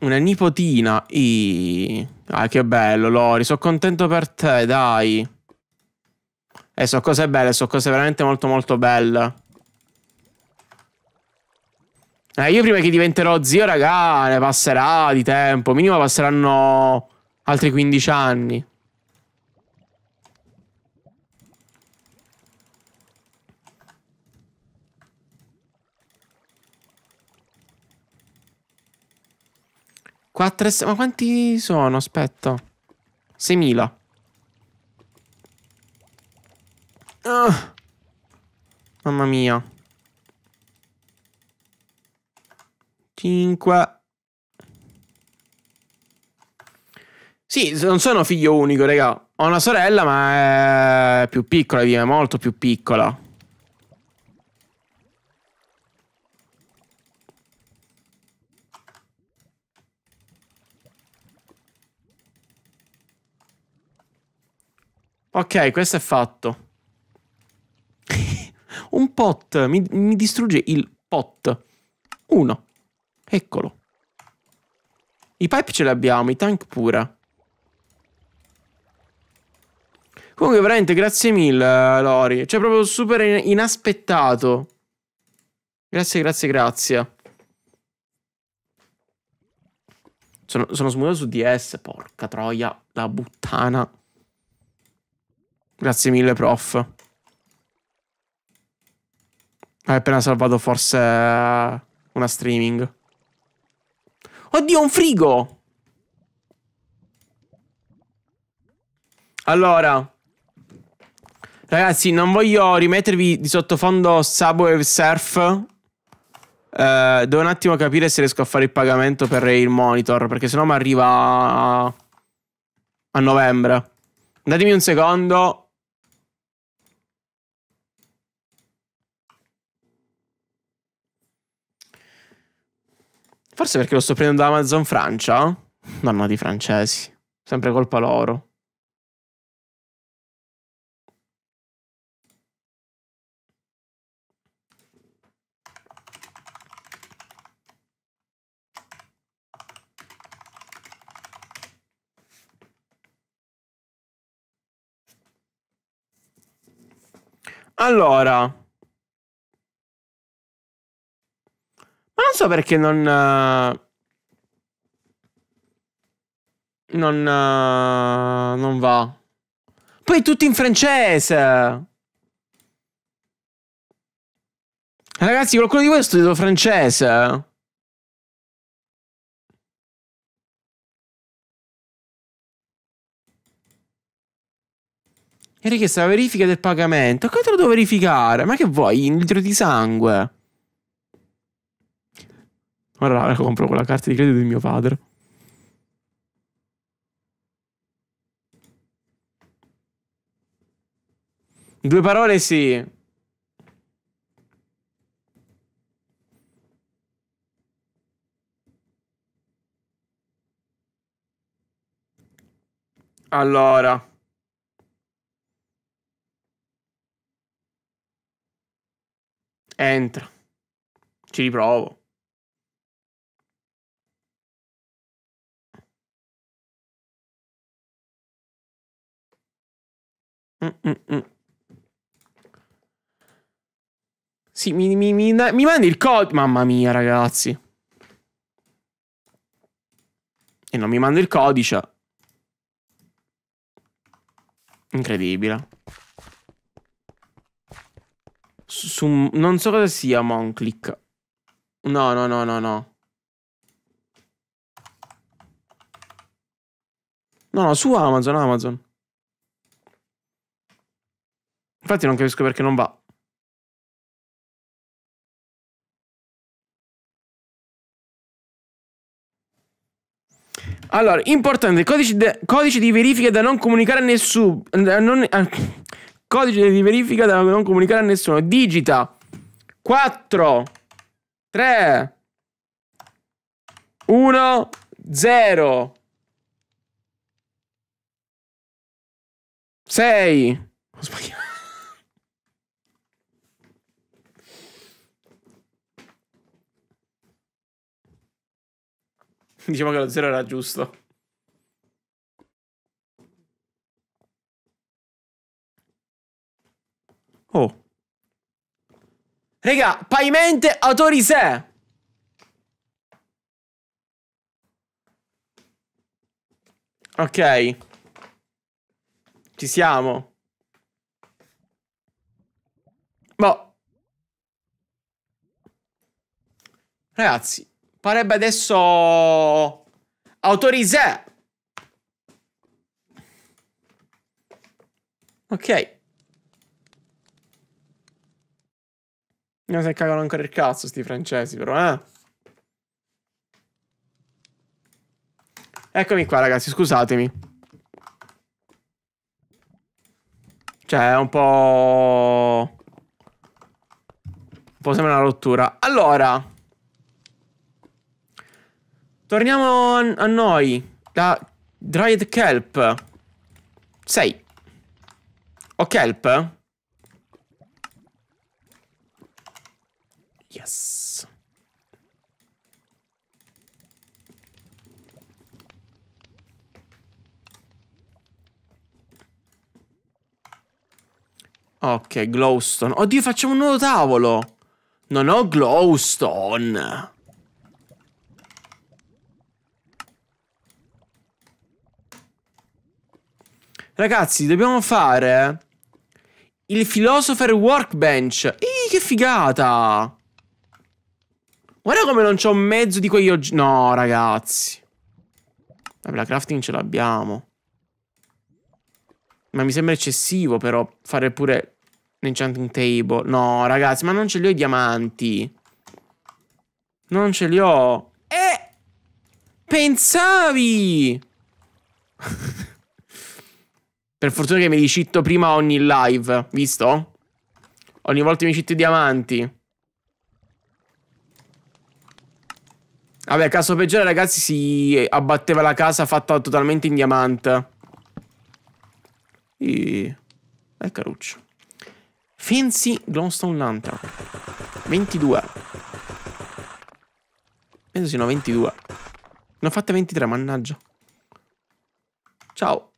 una nipotina. I... Ah, che bello, Lori. Sono contento per te, dai. E eh, sono cose belle, sono cose veramente molto molto belle. Eh, io prima che diventerò zio, raga, ne passerà di tempo. Minimo passeranno altri 15 anni. 4 Ma quanti sono? Aspetta. 6.000. Ah. Mamma mia. 5. Sì, non sono figlio unico, raga. Ho una sorella, ma è più piccola di molto più piccola. Ok, questo è fatto. Un pot. Mi, mi distrugge il pot. Uno. Eccolo. I pipe ce li abbiamo, i tank pure. Comunque, veramente, grazie mille, eh, Lori. Cioè, proprio super inaspettato. Grazie, grazie, grazie. Sono, sono su DS, porca troia, la buttana. Grazie mille, prof. Hai appena salvato forse eh, una streaming. Oddio, un frigo! Allora... Ragazzi, non voglio rimettervi di sottofondo Subway Surf. Eh, devo un attimo capire se riesco a fare il pagamento per il monitor, perché sennò mi arriva a novembre. Datemi un secondo. Forse perché lo sto prendendo da Amazon Francia? Danno di francesi. Sempre colpa loro. Allora, Ma non so perché non... Non... Non va. Poi tutto in francese. Ragazzi, qualcuno di voi ha studiato francese? È richiesta la verifica del pagamento. Cosa lo devo verificare? Ma che vuoi? Un litro di sangue. Guarda, ecco, compro con la carta di credito di mio padre. Due parole sì. Allora. Entra. Ci riprovo. Mm-mm-mm. Sì, mi, mi, mi, mi mandi il codice. Mamma mia, ragazzi. E non mi manda il codice. Incredibile. Su, su, non so cosa sia Monclick. No, no, no, no, no. No, no, su Amazon, Amazon. Infatti non capisco perché non va. Allora, importante, codice, de, codice, di verifica da non comunicare a nessuno. Non, ah, codice di verifica da non comunicare a nessuno. Digita 4 3 1 0 6 Ho sbagliato. Diciamo che lo zero era giusto. Oh. Raga, paimente autorisè. Ok. Ci siamo. Boh. Ragazzi, farebbe adesso... Autorizza! Ok. Non si cagano ancora il cazzo sti francesi però, eh. Eccomi qua ragazzi, scusatemi. Cioè, è un po'... Un po' sembra una rottura. Allora... Torniamo a, a noi. La Dried Kelp. Sei. O Kelp? Yes. Ok, glowstone. Oddio, facciamo un nuovo tavolo. Non ho glowstone. Ragazzi, dobbiamo fare il Philosopher Workbench. Ehi, che figata! Guarda come non c'ho mezzo di quegli oggetti. No, ragazzi. Vabbè, la crafting ce l'abbiamo. Ma mi sembra eccessivo, però, fare pure l'enchanting table. No, ragazzi, ma non ce li ho i diamanti. Non ce li ho. Eh! Pensavi! Per fortuna che mi ricitto prima ogni live, visto? Ogni volta mi citto i diamanti. Vabbè, caso peggiore, ragazzi, si abbatteva la casa fatta totalmente in diamante. E... È eh, caruccio. Fancy Glowstone Lantern. 22. Penso siano 22. Ne ho fatte 23, mannaggia. Ciao.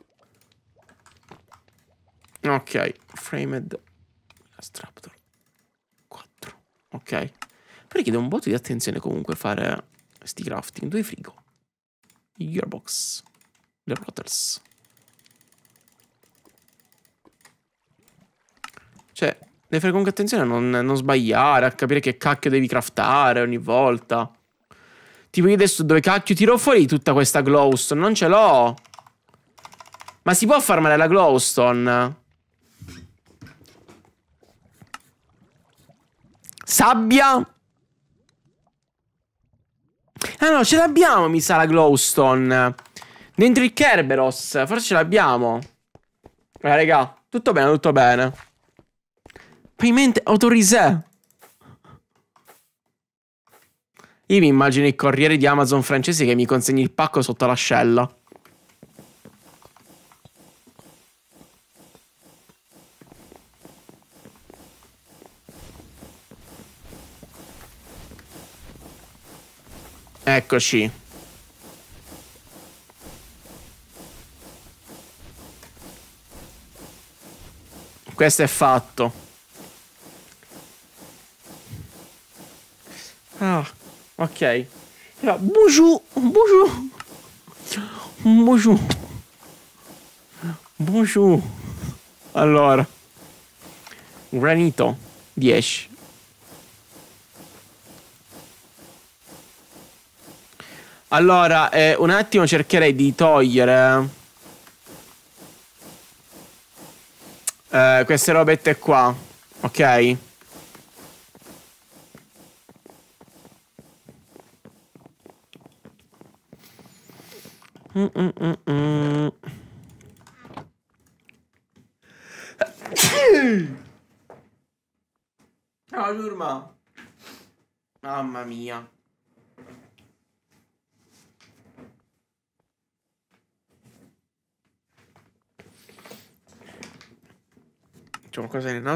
Ok, framed Straptor 4. Ok. Però richiede un po' di attenzione comunque fare sti crafting. Due frigo. Gearbox. Le rotors. Cioè, devi fare comunque attenzione a non, non, sbagliare, a capire che cacchio devi craftare ogni volta. Tipo io adesso dove cacchio tiro fuori tutta questa glowstone? Non ce l'ho! Ma si può farmela la glowstone? Sabbia. Ah no, ce l'abbiamo, mi sa, la glowstone. Dentro il Kerberos. Forse ce l'abbiamo. Eh, raga, tutto bene, tutto bene. Payment autorisé. Io mi immagino il corriere di Amazon francese che mi consegni il pacco sotto l'ascella. Eccoci. Questo è fatto. Ah, ok. Allora, bonjour, bonjour. Bonjour. Bonjour. Allora. Granito 10. Allora, eh, un attimo cercherei di togliere... Eh, queste robette qua. Ok.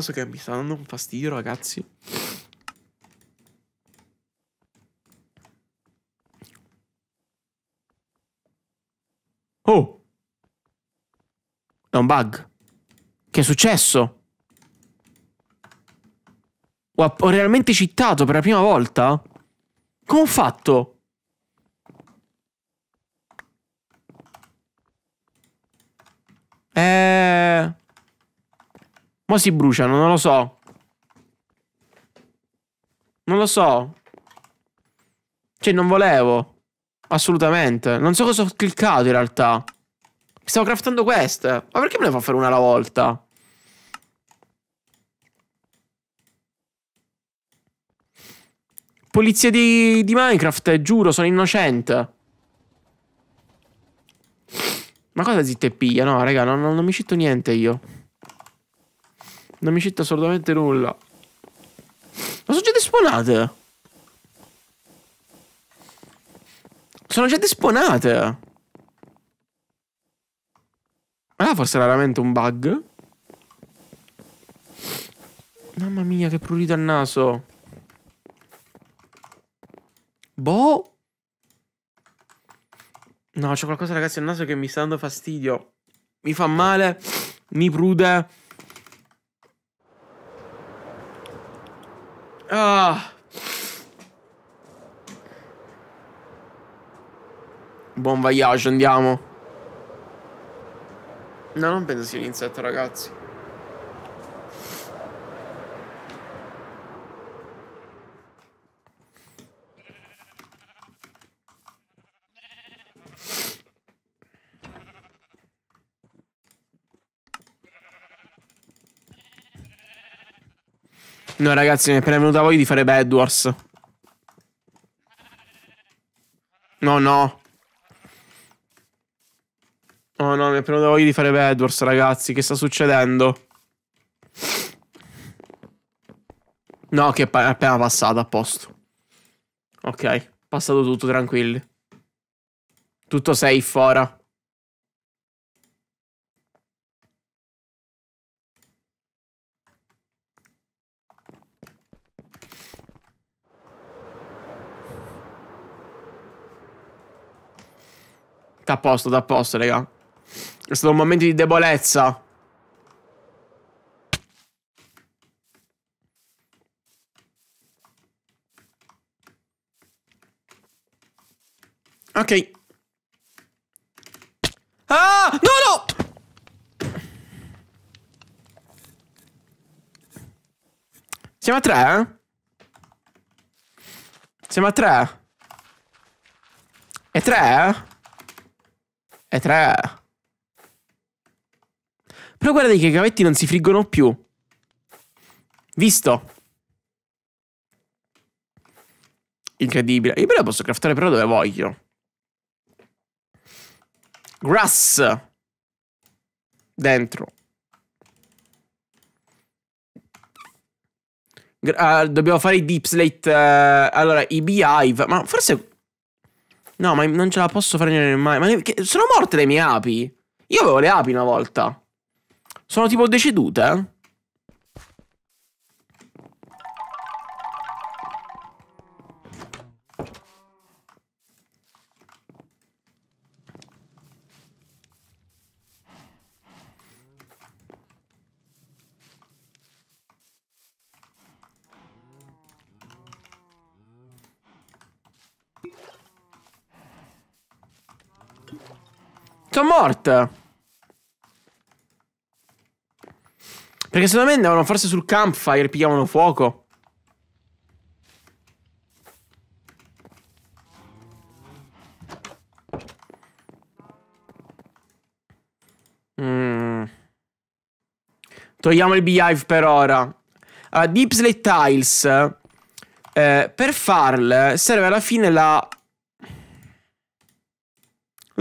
caso che mi sta dando un fastidio, ragazzi. Oh! È un bug. Che è successo? Ho, ho realmente citato per la prima volta? Come ho fatto? Eh... Mo' si bruciano, non lo so. Non lo so. Cioè, non volevo. Assolutamente. Non so cosa ho cliccato in realtà. Stavo craftando queste. Ma perché me le fa fare una alla volta? Polizia di, di Minecraft, eh, giuro, sono innocente. Ma cosa zitta e piglia? No, raga, non, non mi cito niente io. Non mi cita assolutamente nulla. Ma sono già spawnate. Sono già gente Ma Ah, forse era veramente un bug. Mamma mia, che prurito al naso. Boh. No, c'è qualcosa, ragazzi, al naso che mi sta dando fastidio. Mi fa male, mi prude. Ah. Buon voyage, andiamo. No, non penso sia un insetto, ragazzi. No, ragazzi, mi è appena venuta voglia di fare Bed Wars. No, no. Oh no, mi è venuta voglia di fare Bed Wars, ragazzi. Che sta succedendo? No, che è appena passata, a posto. Ok, passato tutto, tranquilli. Tutto safe ora. T'a posto, t'a posto, raga. È stato un momento di debolezza. Ok. Ah! No, no! Siamo a tre, eh? Siamo a tre. E tre, eh? E tre. Però guardate che i cavetti non si friggono più. Visto? Incredibile. Io però posso craftare però dove voglio. Grass. Dentro. Gra uh, dobbiamo fare i deep slate. Uh, allora, i beehive. Ma forse No, ma non ce la posso fare mai. Ma ne... sono morte le mie api? Io avevo le api una volta. Sono tipo decedute, eh? Sono morta. Perché secondo me andavano forse sul campfire, pigliavano fuoco. Mm. Togliamo il beehive per ora. Allora, Deep Slate Tiles. Eh, per farle serve alla fine la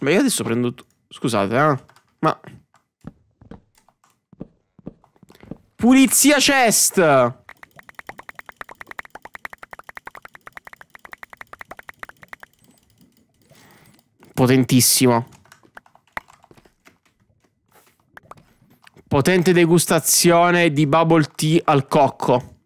Ma io adesso prendo... Scusate, eh. Ma... Pulizia chest! Potentissimo. Potente degustazione di bubble tea al cocco.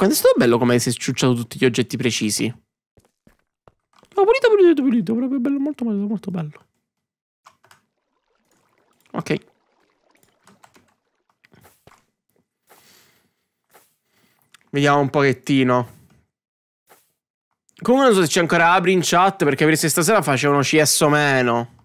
Quando è stato bello come si è sciucciato tutti gli oggetti precisi. Ma oh, pulito, pulito, pulito. Proprio bello, molto, molto, molto bello. Ok. Vediamo un pochettino. Comunque non so se c'è ancora Abri in chat perché per stasera facevano CS o meno.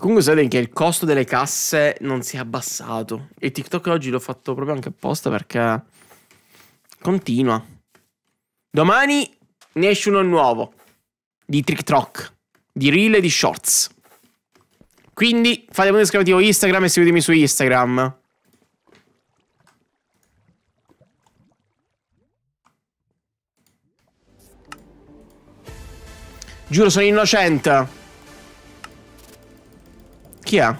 Comunque sapete che il costo delle casse non si è abbassato. E TikTok oggi l'ho fatto proprio anche apposta perché continua. Domani ne esce uno nuovo di TikTok, di reel e di shorts. Quindi fate un esclamativo Instagram e seguitemi su Instagram. Giuro, sono innocente. Chi è?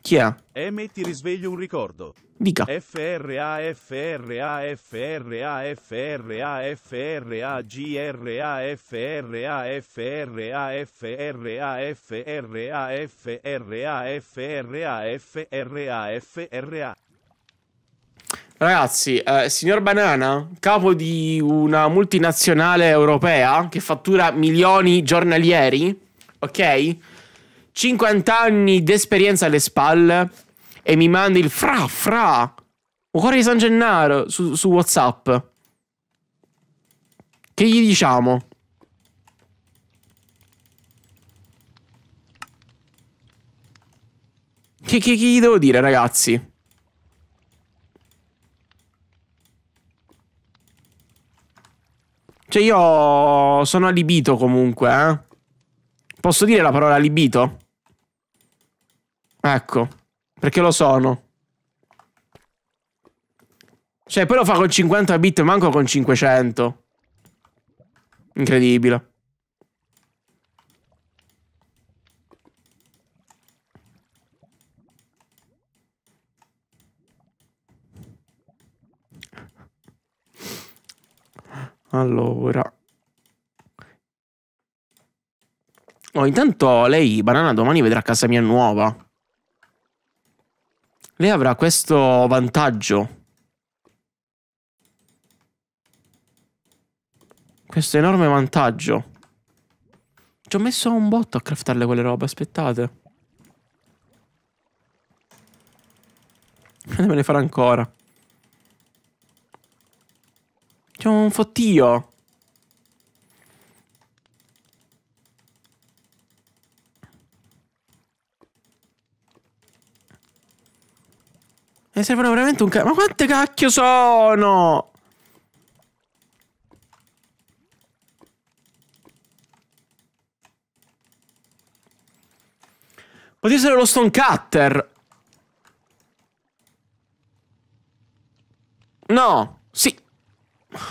Chi è? E metti risveglio un ricordo. Dica. F R R A A A A A A A A A G FRA A FRA FRA FRA GRA FRA A FRA FRA FRA FRA FRA A Ragazzi, eh, signor Banana, capo di una multinazionale europea che fattura milioni giornalieri, ok? 50 anni di esperienza alle spalle e mi mandi il fra fra cuore di San Gennaro su, su Whatsapp. Che gli diciamo? Che, che, che gli devo dire, ragazzi? Cioè io sono alibito comunque, eh? Posso dire la parola allibito? Ecco, perché lo sono. Cioè, poi lo fa con 50 bit, manco con 500. Incredibile. Allora. Oh, intanto lei, banana, domani vedrà casa mia nuova. Lei avrà questo vantaggio. Questo enorme vantaggio. Ci ho messo un botto a craftarle quelle robe, aspettate. Me ne farà ancora. C'è un fottio. Mi servono veramente un cazzo. Ma quante cacchio sono? Potrebbe essere lo stone cutter. No, sì.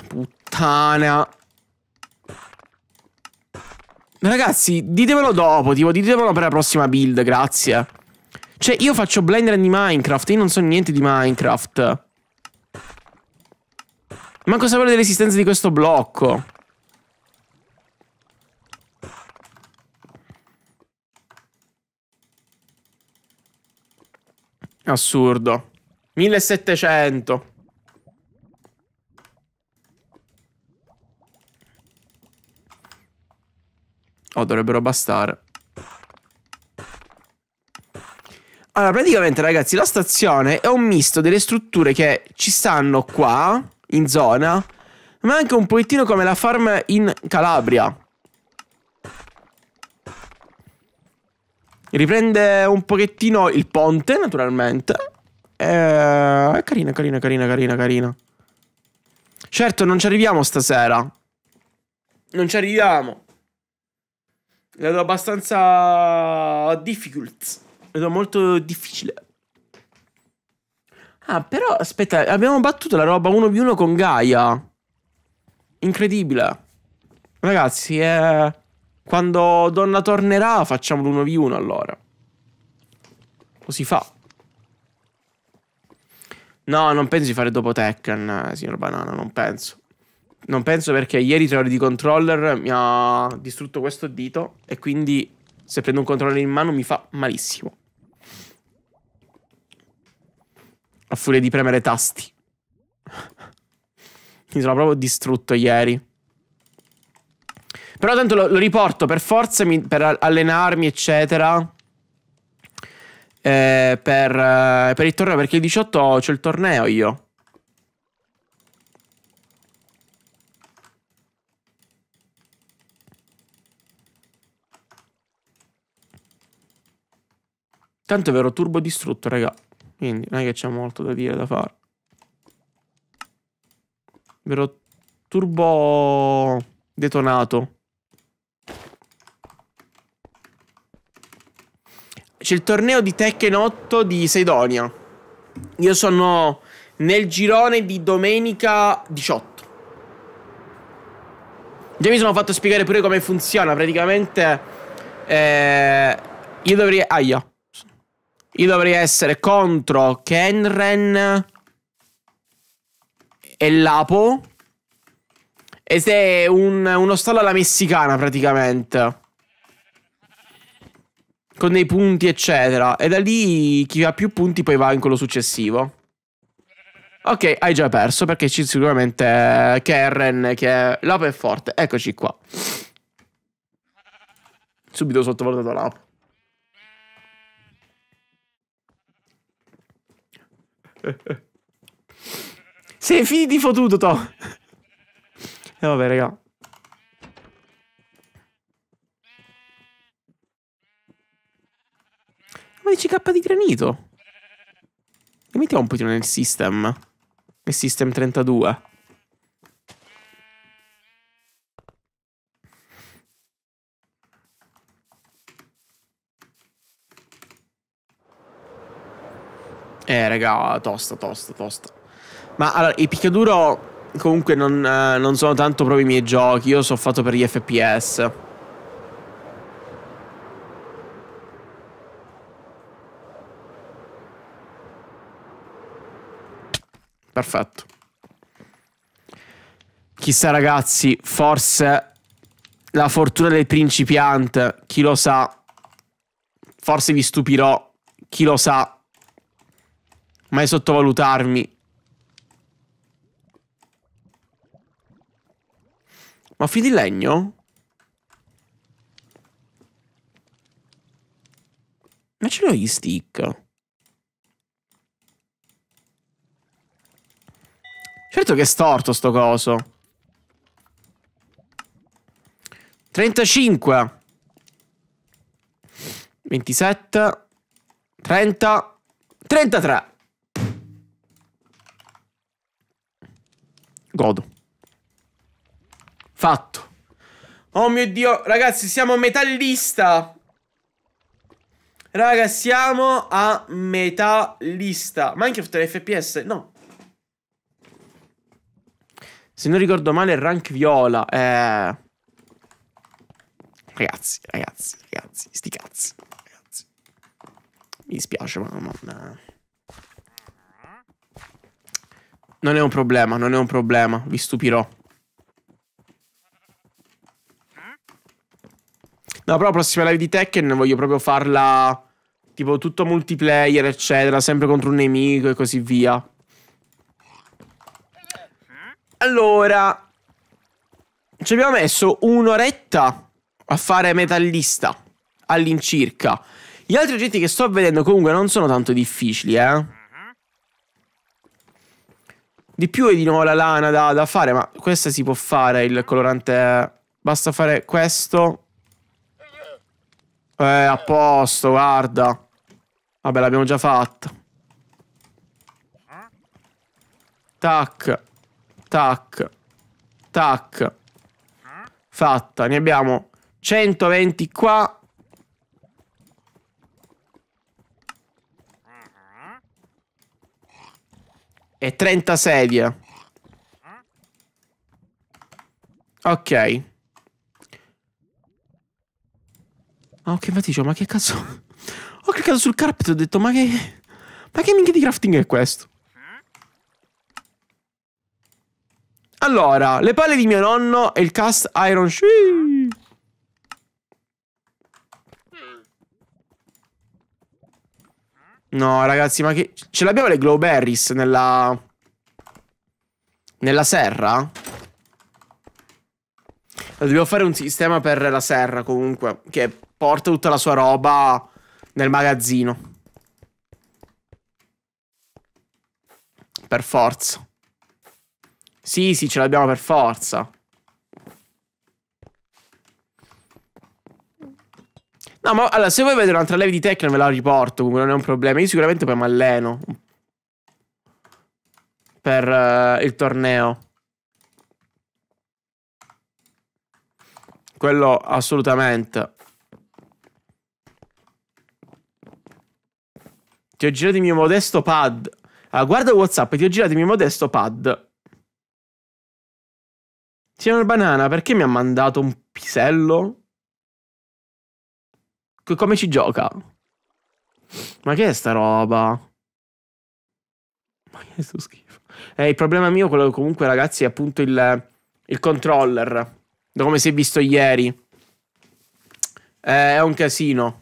Puttana. Ragazzi, ditemelo dopo, tipo, ditemelo per la prossima build, grazie. Cioè, io faccio Blender di Minecraft. Io non so niente di Minecraft. Ma cosa vuole dell'esistenza di questo blocco. Assurdo. 1700. Oh, dovrebbero bastare. Allora, praticamente, ragazzi, la stazione è un misto delle strutture che ci stanno qua, in zona, ma anche un pochettino come la farm in Calabria. Riprende un pochettino il ponte, naturalmente. Eh, è carina, carina, carina, carina, carina. Certo, non ci arriviamo stasera. Non ci arriviamo. Vedo abbastanza difficult. Ed è molto difficile. Ah, però, aspetta, abbiamo battuto la roba 1v1 con Gaia. Incredibile. Ragazzi, eh, quando Donna tornerà facciamo l'1v1 allora. Così fa. No, non penso di fare dopo Tekken, eh, signor Banana, non penso. Non penso perché ieri tre ore di controller mi ha distrutto questo dito e quindi se prendo un controller in mano mi fa malissimo. A furia di premere tasti. mi sono proprio distrutto ieri. Però tanto lo, lo riporto per forza, mi, per allenarmi, eccetera. Eh, per, eh, per il torneo, perché il 18 c'è il torneo io. Tanto è vero turbo distrutto, raga. Quindi non è che c'è molto da dire, da fare. Vero turbo detonato. C'è il torneo di Tekken 8 di Sidonia. Io sono nel girone di domenica 18. Già mi sono fatto spiegare pure come funziona. Praticamente eh, io dovrei... Aia. Io dovrei essere contro Kenren e Lapo. Ed è un, uno stallo alla messicana praticamente. Con dei punti eccetera. E da lì chi ha più punti poi va in quello successivo. Ok, hai già perso perché c'è sicuramente Karen che è... Lapo è forte. Eccoci qua. Subito sottovalutato Lapo. Sei fidi fottuto, to. E eh, vabbè, raga. Ma dici k di granito. E mettiamo un pochino nel system. Nel system 32. Eh, raga, tosta, tosta, tosta. Ma allora, i picchiaduro comunque non, eh, non sono tanto proprio i miei giochi. Io sono fatto per gli FPS. Perfetto. Chissà ragazzi, forse la fortuna del principiante, chi lo sa, forse vi stupirò, chi lo sa mai sottovalutarmi. Ma fili di legno? Ma ce l'ho gli stick? Certo che è storto sto coso. 35 27 30 33 Godo. Fatto. Oh mio Dio, ragazzi, siamo a metà lista. Raga, siamo a metà lista. Minecraft è FPS? No. Se non ricordo male, il rank viola. Eh... Ragazzi, ragazzi, ragazzi, sti cazzi. Ragazzi. Mi dispiace, ma... ma... Non è un problema, non è un problema, vi stupirò. No, però la prossima live di Tekken voglio proprio farla tipo tutto multiplayer, eccetera, sempre contro un nemico e così via. Allora, ci abbiamo messo un'oretta a fare metallista all'incirca. Gli altri oggetti che sto vedendo comunque non sono tanto difficili, eh. Di più e di nuovo la lana da, da fare, ma questa si può fare il colorante. Basta fare questo. Eh, a posto, guarda. Vabbè, l'abbiamo già fatta. Tac. Tac. Tac. Fatta. Ne abbiamo 120 qua e 30 sedie. Ok. Ok, ma dicevo, ma che cazzo... Ho oh, cliccato sul carpet e ho detto, ma che... Ma che minchia di crafting è questo? Allora, le palle di mio nonno e il cast iron... Shhh. No, ragazzi, ma che... Ce l'abbiamo le glowberries nella... Nella serra? Dobbiamo fare un sistema per la serra, comunque, che porta tutta la sua roba nel magazzino. Per forza. Sì, sì, ce l'abbiamo per forza. No, ma allora, se voi vedete un'altra leve di Tecno ve la riporto, comunque non è un problema. Io sicuramente poi mi alleno. Per uh, il torneo. Quello assolutamente. Ti ho girato il mio modesto pad. Allora, ah, guarda Whatsapp, ti ho girato il mio modesto pad. Signor Banana, perché mi ha mandato un pisello? come ci gioca? Ma che è sta roba? Ma che è sto schifo? Eh, il problema mio, quello comunque, ragazzi, è appunto il, il controller. Da come si è visto ieri. Eh, è un casino.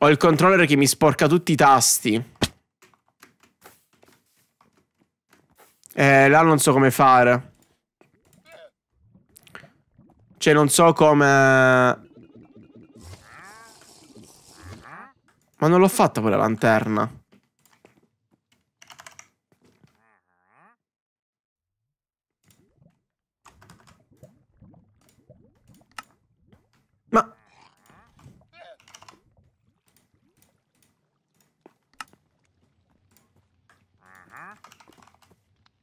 Ho il controller che mi sporca tutti i tasti. Eh, là non so come fare. Cioè, non so come... Ma non l'ho fatta quella lanterna. Ma...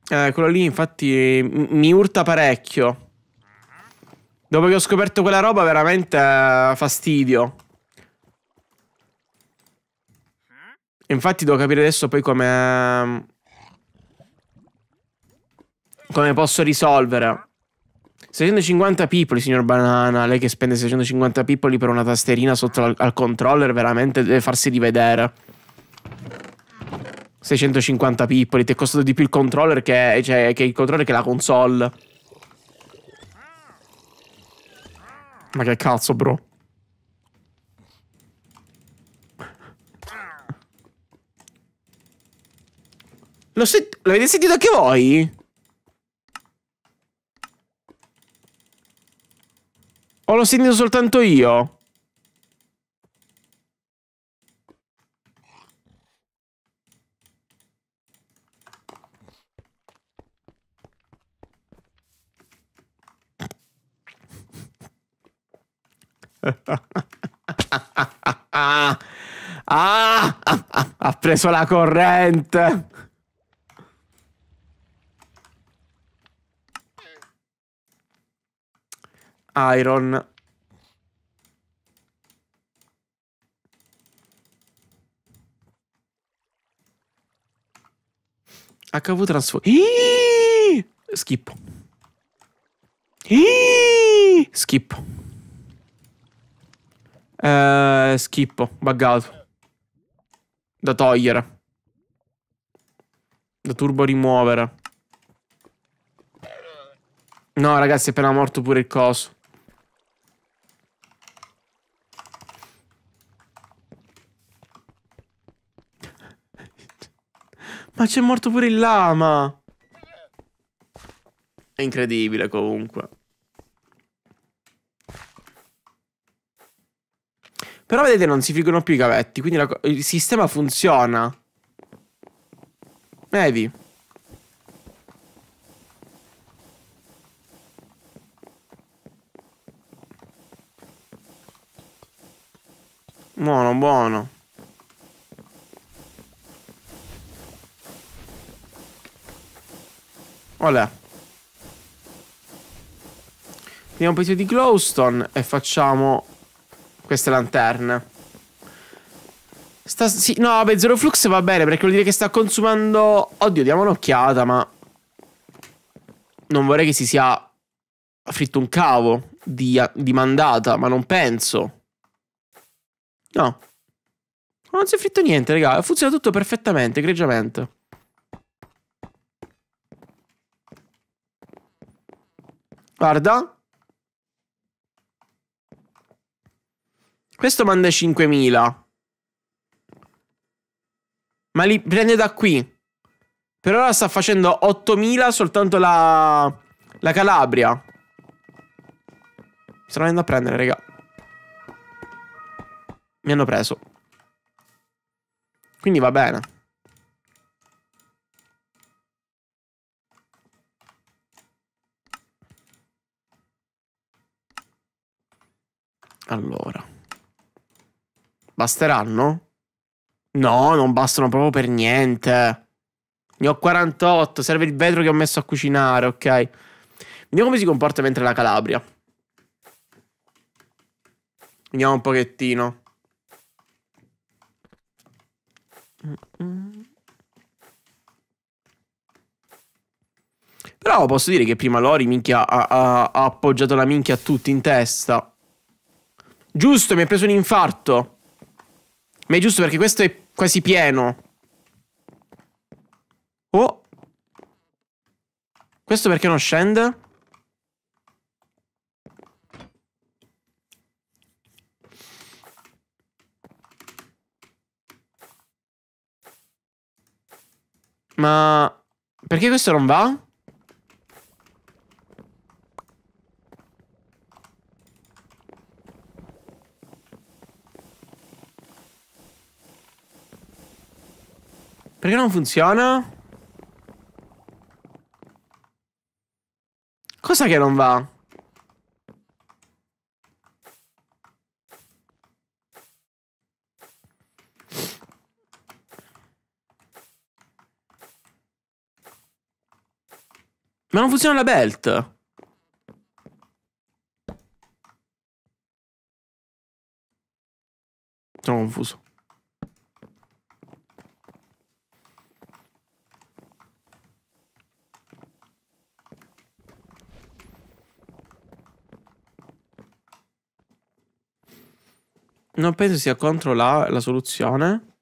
Eh, quello lì infatti mi urta parecchio. Dopo che ho scoperto quella roba, veramente eh, fastidio. Infatti devo capire adesso poi come... Ehm, come posso risolvere. 650 pippoli, signor Banana. Lei che spende 650 pippoli per una tasterina sotto al, al controller, veramente deve farsi rivedere. 650 pippoli, ti è costato di più il controller che, cioè, che il controller che la console. Ma che cazzo, bro? Lo sent L'avete sentito anche voi? O l'ho sentito soltanto io? ah, ah, ah, ha preso la corrente. Iron. HV transform. Skip. Skip. Eh, schippo, buggato. Da togliere. Da turbo rimuovere. No, ragazzi, è appena morto pure il coso. Ma c'è morto pure il lama. È incredibile comunque. Però vedete non si friggono più i cavetti Quindi la, il sistema funziona Evi Buono buono Olè Prendiamo un pezzo di glowstone E facciamo queste lanterne. Sta, sì, no, beh, Zero Flux va bene perché vuol dire che sta consumando... Oddio, diamo un'occhiata, ma... Non vorrei che si sia fritto un cavo di, di mandata, ma non penso. No. Non si è fritto niente, raga. Funziona tutto perfettamente, egregiamente. Guarda. Questo manda 5.000. Ma li prende da qui. Per ora sta facendo 8.000 soltanto la... La Calabria. Stanno andando a prendere, raga. Mi hanno preso. Quindi va bene. Allora. Basteranno? No, non bastano proprio per niente. Ne ho 48, serve il vetro che ho messo a cucinare, ok. Vediamo come si comporta mentre la Calabria. Vediamo un pochettino. Però posso dire che prima Lori minchia, ha, ha, ha appoggiato la minchia a tutti in testa. Giusto, mi ha preso un infarto. Ma è giusto perché questo è quasi pieno. Oh. Questo perché non scende? Ma... Perché questo non va? Perché non funziona? Cosa che non va? Ma non funziona la belt. Sono confuso. Non penso sia contro la, la soluzione.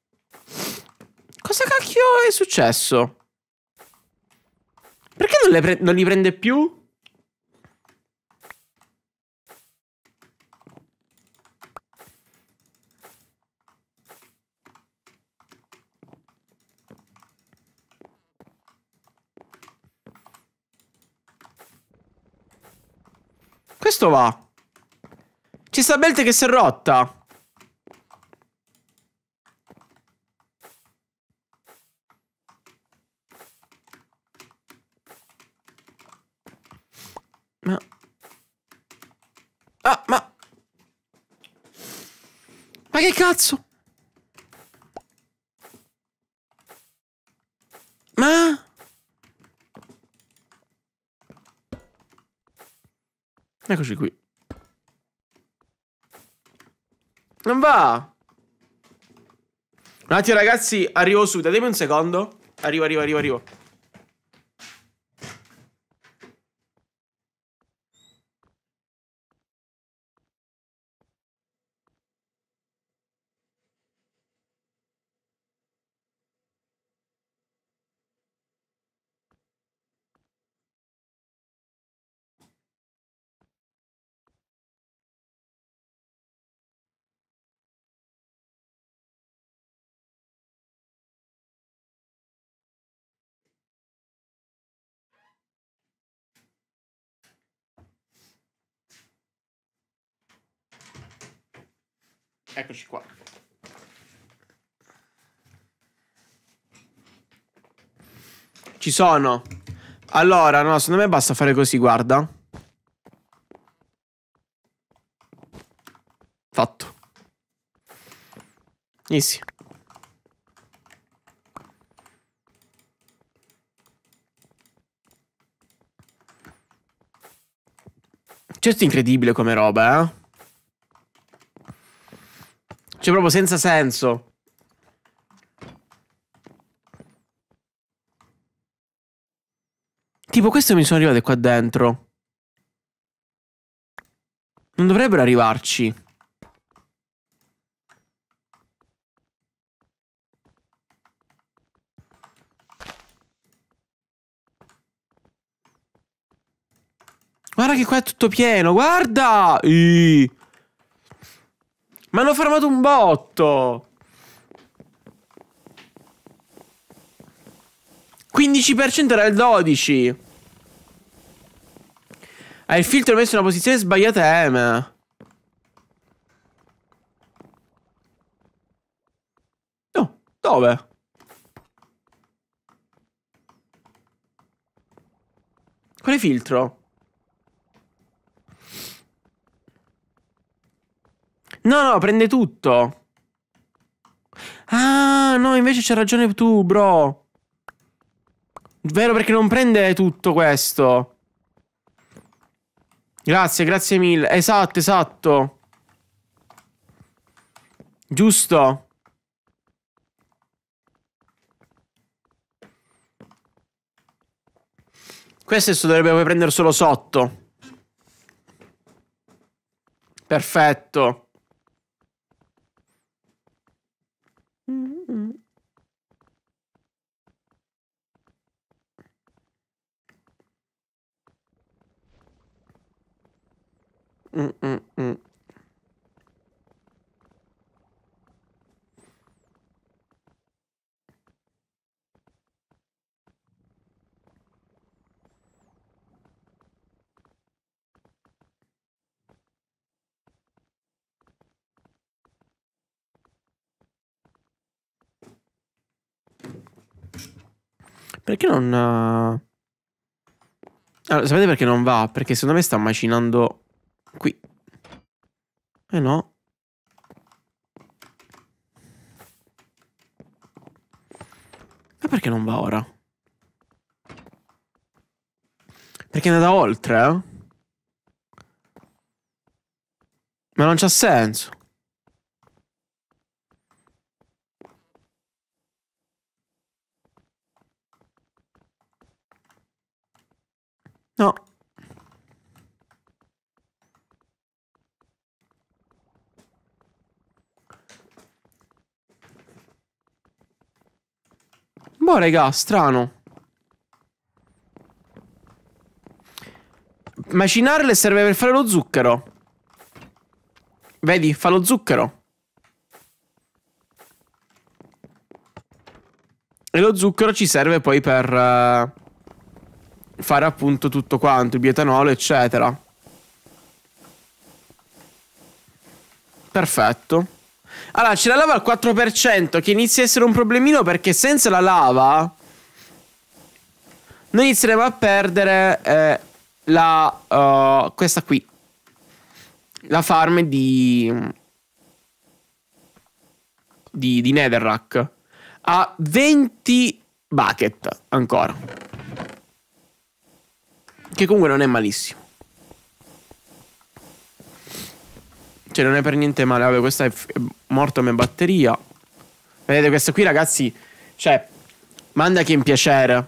Cosa cacchio è successo? Perché non, non li prende più? Questo va. C'è sta belt che si è rotta. cazzo? Ma... Eccoci qui. Non va. Un attimo ragazzi, arrivo subito. Datemi un secondo. Arrivo, arrivo, arrivo, arrivo. Eccoci qua. Ci sono. Allora, no, secondo me basta fare così, guarda. Fatto. Easy. Certo è incredibile come roba, eh? Cioè, proprio senza senso. Tipo, queste mi sono arrivate qua dentro. Non dovrebbero arrivarci. Guarda che qua è tutto pieno, guarda! Iii. Mi hanno fermato un botto! 15% era il 12. Hai ah, il filtro messo in una posizione sbagliata eh, M. No, dove? Quale filtro? No, no, prende tutto. Ah, no, invece c'è ragione tu, bro. Vero perché non prende tutto questo. Grazie, grazie mille. Esatto, esatto. Giusto. Questo dovrebbe poi prendere solo sotto. Perfetto. Mm, mm, mm. Perché non... Eh, allora, sapete perché non va? Perché secondo me sta macinando Qui. Eh no. Ma perché non va ora? Perché è andata oltre, eh? Ma non c'ha senso. No. Boh, raga, strano. Macinarle serve per fare lo zucchero. Vedi, fa lo zucchero. E lo zucchero ci serve poi per uh, fare appunto tutto quanto, il bietanolo, eccetera. Perfetto. Allora, c'è la lava al 4% che inizia a essere un problemino perché senza la lava noi inizieremo a perdere eh, la, uh, questa qui. La farm di, di, di Netherrack. A 20 bucket ancora. Che comunque non è malissimo. Cioè non è per niente male. Vabbè, questa è, morta come batteria. Vedete questa qui, ragazzi. Cioè, manda che in piacere.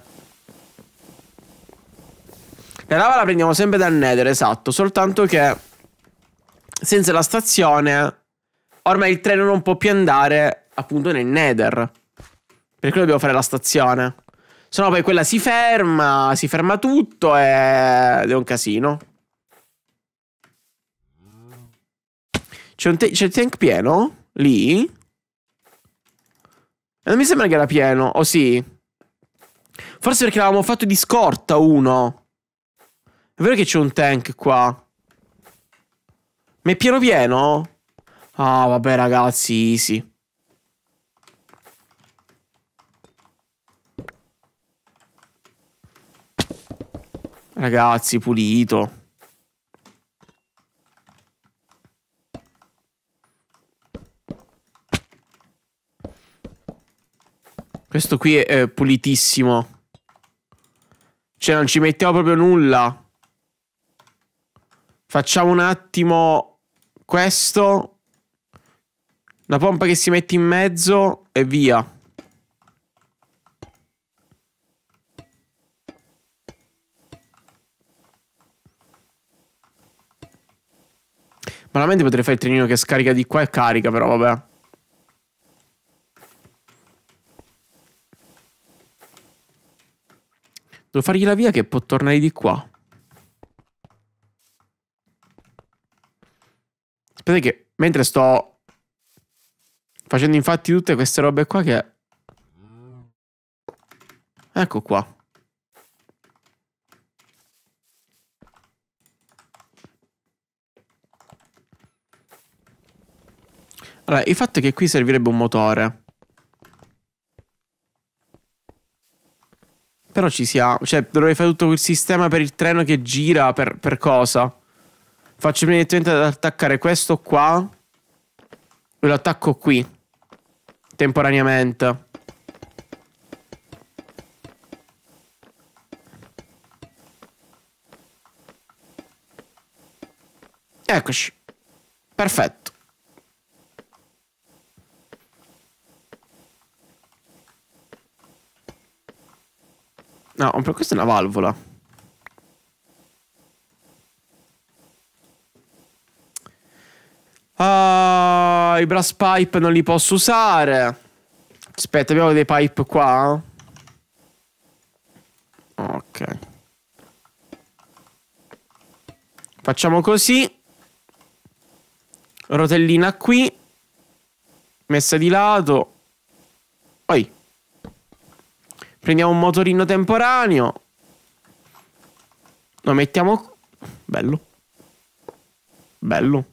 La lava la prendiamo sempre dal Nether, esatto. Soltanto che senza la stazione ormai il treno non può più andare appunto nel Nether. Per quello dobbiamo fare la stazione. Sennò poi quella si ferma, si ferma tutto ed è un casino. C'è, un c'è il tank pieno? Lì? Eh, non mi sembra che era pieno. O oh, sì? Forse perché l'avevamo fatto di scorta uno. È vero che c'è un tank qua. Ma è pieno pieno? Ah, vabbè, ragazzi, sì. Ragazzi, pulito. Questo qui è, è eh, pulitissimo. Cioè, non ci mettiamo proprio nulla. Facciamo un attimo questo. La pompa che si mette in mezzo e via. Veramente potrei fare il trenino che scarica di qua e carica, però vabbè. Devo fargli la via che può tornare di qua. Aspetta che mentre sto facendo infatti tutte queste robe qua che... Ecco qua. Allora, il fatto è che qui servirebbe un motore. Però ci siamo. Cioè, dovrei fare tutto quel sistema per il treno che gira per, per cosa? Faccio immediatamente ad attaccare questo qua. E lo attacco qui. Temporaneamente. Eccoci. Perfetto. No, per questa è una valvola. Ah, i brass pipe non li posso usare. Aspetta, abbiamo dei pipe qua. Ok. Facciamo così. Rotellina qui. Messa di lato. Prendiamo un motorino temporaneo. Lo mettiamo... Bello. Bello.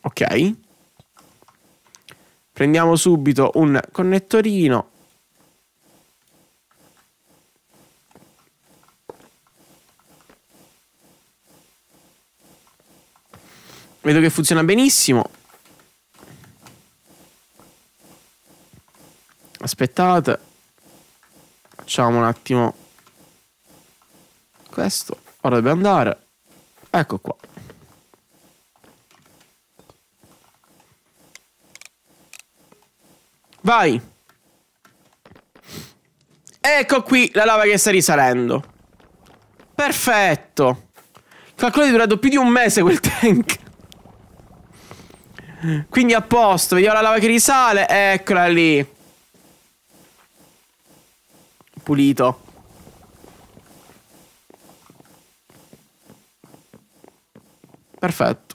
Ok. Prendiamo subito un connettorino. Vedo che funziona benissimo. Aspettate. Facciamo un attimo questo. Ora deve andare. Ecco qua. Vai. Ecco qui la lava che sta risalendo. Perfetto. Calcolo è durato più di un mese quel tank. Quindi a posto, vediamo la lava che risale. Eccola lì pulito. Perfetto.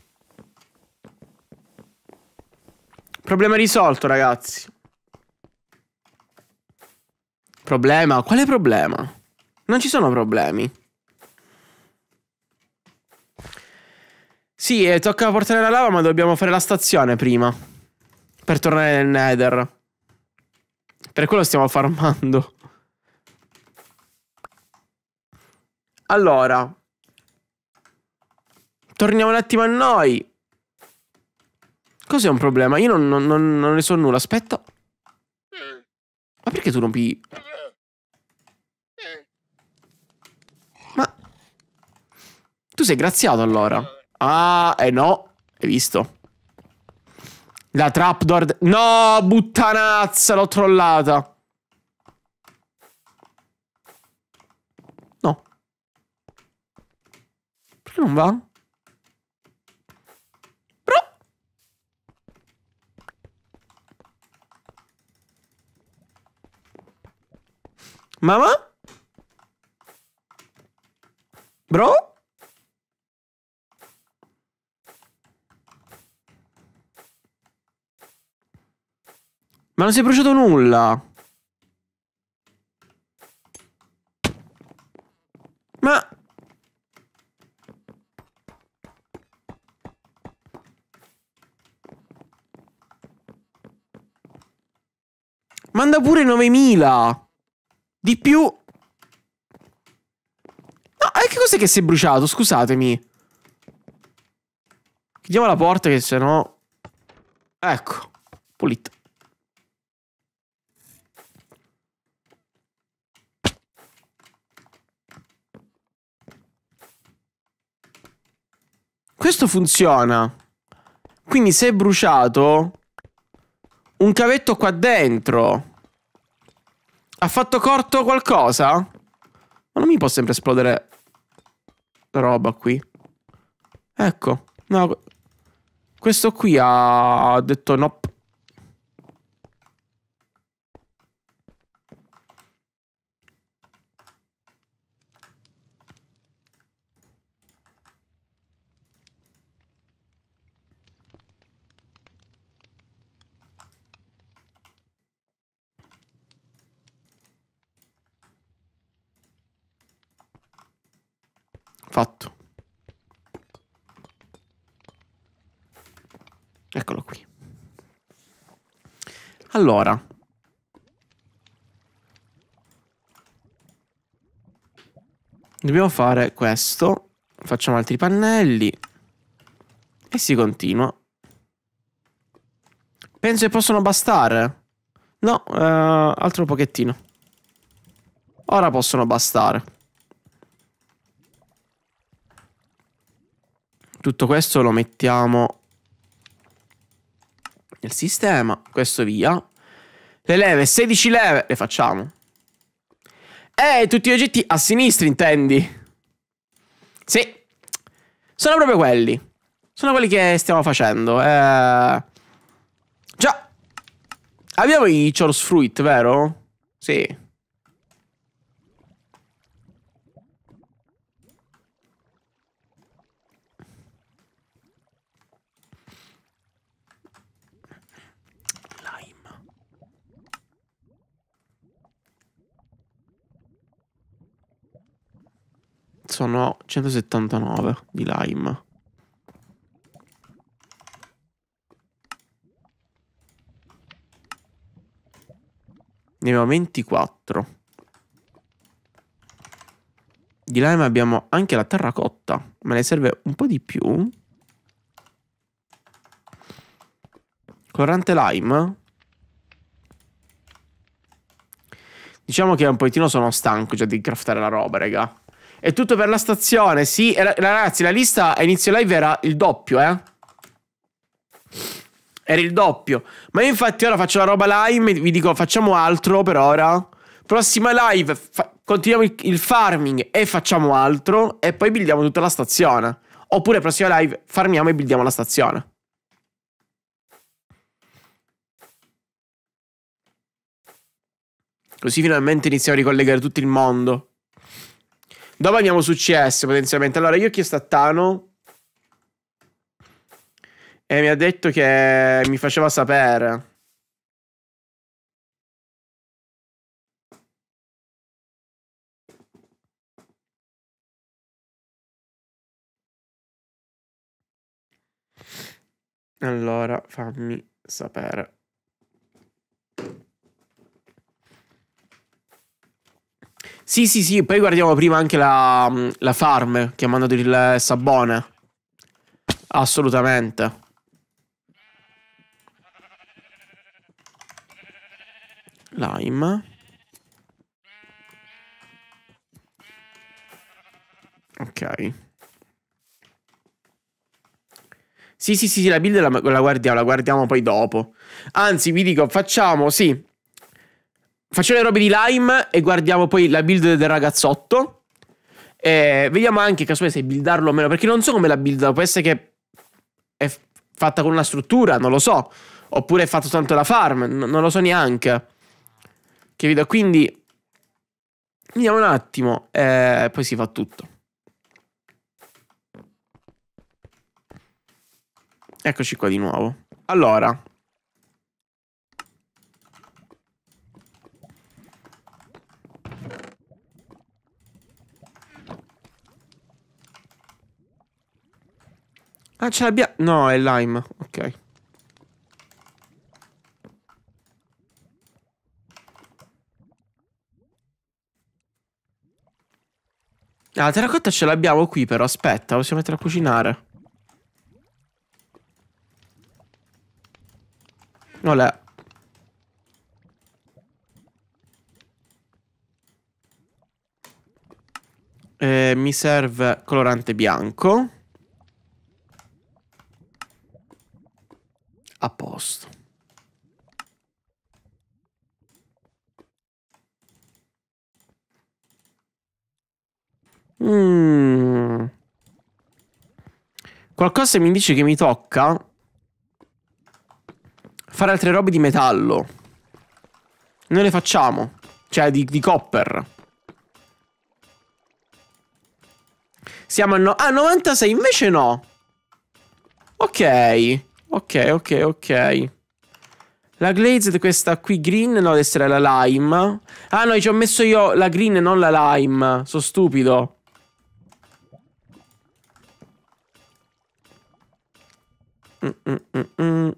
Problema risolto, ragazzi. Problema? Quale problema? Non ci sono problemi. Sì, eh, tocca portare la lava, ma dobbiamo fare la stazione prima. Per tornare nel Nether. Per quello stiamo farmando. Allora. Torniamo un attimo a noi. Cos'è un problema? Io non, non, non, ne so nulla. Aspetta. Ma perché tu rompi... Ma... Tu sei graziato allora. Ah, eh no. Hai visto. La trapdoor... No, buttanazza, l'ho trollata. Non va? Però... Mamma? Bro? Ma non si è bruciato nulla. Ma... Manda pure 9000. Di più... No, e eh, che cos'è che si è bruciato? Scusatemi. Chiudiamo la porta che sennò... Ecco. Pulita. Questo funziona. Quindi si è bruciato... Un cavetto qua dentro. Ha fatto corto qualcosa? Ma non mi può sempre esplodere la roba qui. Ecco. No. Questo qui ha detto no. Nope. Fatto. Eccolo qui. Allora. Dobbiamo fare questo. Facciamo altri pannelli. E si continua. Penso che possono bastare. No, eh, altro pochettino. Ora possono bastare. Tutto questo lo mettiamo nel sistema, questo via. Le leve, 16 leve, le facciamo. E eh, tutti gli oggetti a sinistra, intendi? Sì. Sono proprio quelli. Sono quelli che stiamo facendo. Eh... Già. Abbiamo i Chorus Fruit, vero? Sì. sono 179 di lime. Ne abbiamo 24. Di lime abbiamo anche la terracotta. Me ne serve un po' di più. Colorante lime. Diciamo che un pochettino sono stanco già cioè, di craftare la roba, raga. È tutto per la stazione. Sì, ragazzi, la lista a inizio live era il doppio, eh. Era il doppio. Ma io infatti ora faccio la roba live, vi dico facciamo altro per ora. Prossima live, continuiamo il, il farming e facciamo altro e poi buildiamo tutta la stazione. Oppure prossima live farmiamo e buildiamo la stazione. Così finalmente iniziamo a ricollegare tutto il mondo. Dopo andiamo su CS potenzialmente. Allora, io ho chiesto a Tano. E mi ha detto che mi faceva sapere. Allora, fammi sapere. Sì, sì, sì, poi guardiamo prima anche la, mm, la farm che ha mandato il Sabone. Assolutamente. Lime. Ok. Sì, sì, sì, sì, la build la, la guardiamo, la guardiamo poi dopo. Anzi, vi dico, facciamo, sì, Facciamo le robe di Lime e guardiamo poi la build del ragazzotto. E vediamo anche casomai se buildarlo o meno, perché non so come la build, può essere che è fatta con una struttura, non lo so. Oppure è fatto tanto la farm, non lo so neanche. Che vedo. Quindi vediamo un attimo, E poi si fa tutto. Eccoci qua di nuovo. Allora, Ah, ce l'abbiamo... No, è lime. Ok. Ah, la terracotta ce l'abbiamo qui però, aspetta, possiamo mettere a cucinare. Olè. Eh, mi serve colorante bianco. a posto. Mm. Qualcosa mi dice che mi tocca fare altre robe di metallo. Noi le facciamo. Cioè, di, di copper. Siamo a, no a ah, 96, invece no. Ok. Ok, ok, ok. La glazed, questa qui green, no, deve essere la lime. Ah, no, ci ho messo io la green e non la lime. Sono stupido. Mm, mm, mm, mm.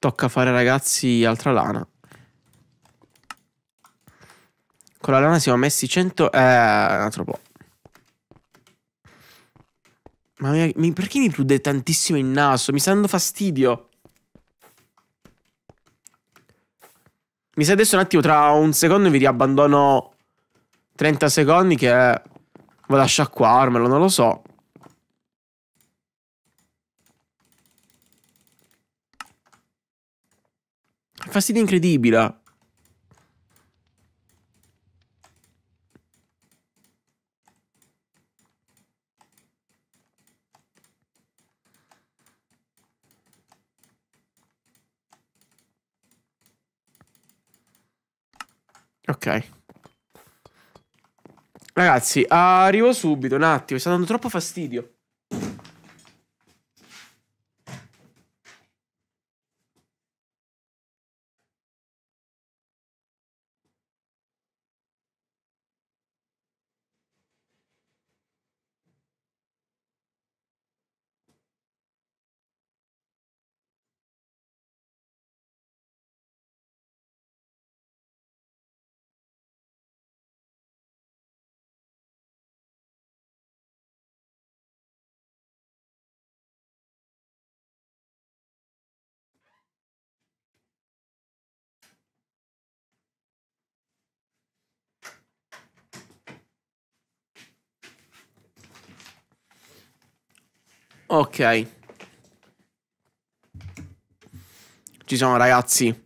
Tocca fare ragazzi altra lana. Con la lana siamo messi 100... Eh, un altro po'. Ma mia, perché mi prude tantissimo il naso? Mi sta dando fastidio. Mi sa adesso un attimo, tra un secondo vi riabbandono 30 secondi che eh, vado a sciacquarmelo, non lo so. Fastidio incredibile. Ok. Ragazzi, arrivo subito, un attimo, mi sta dando troppo fastidio. Ok. Ci sono ragazzi.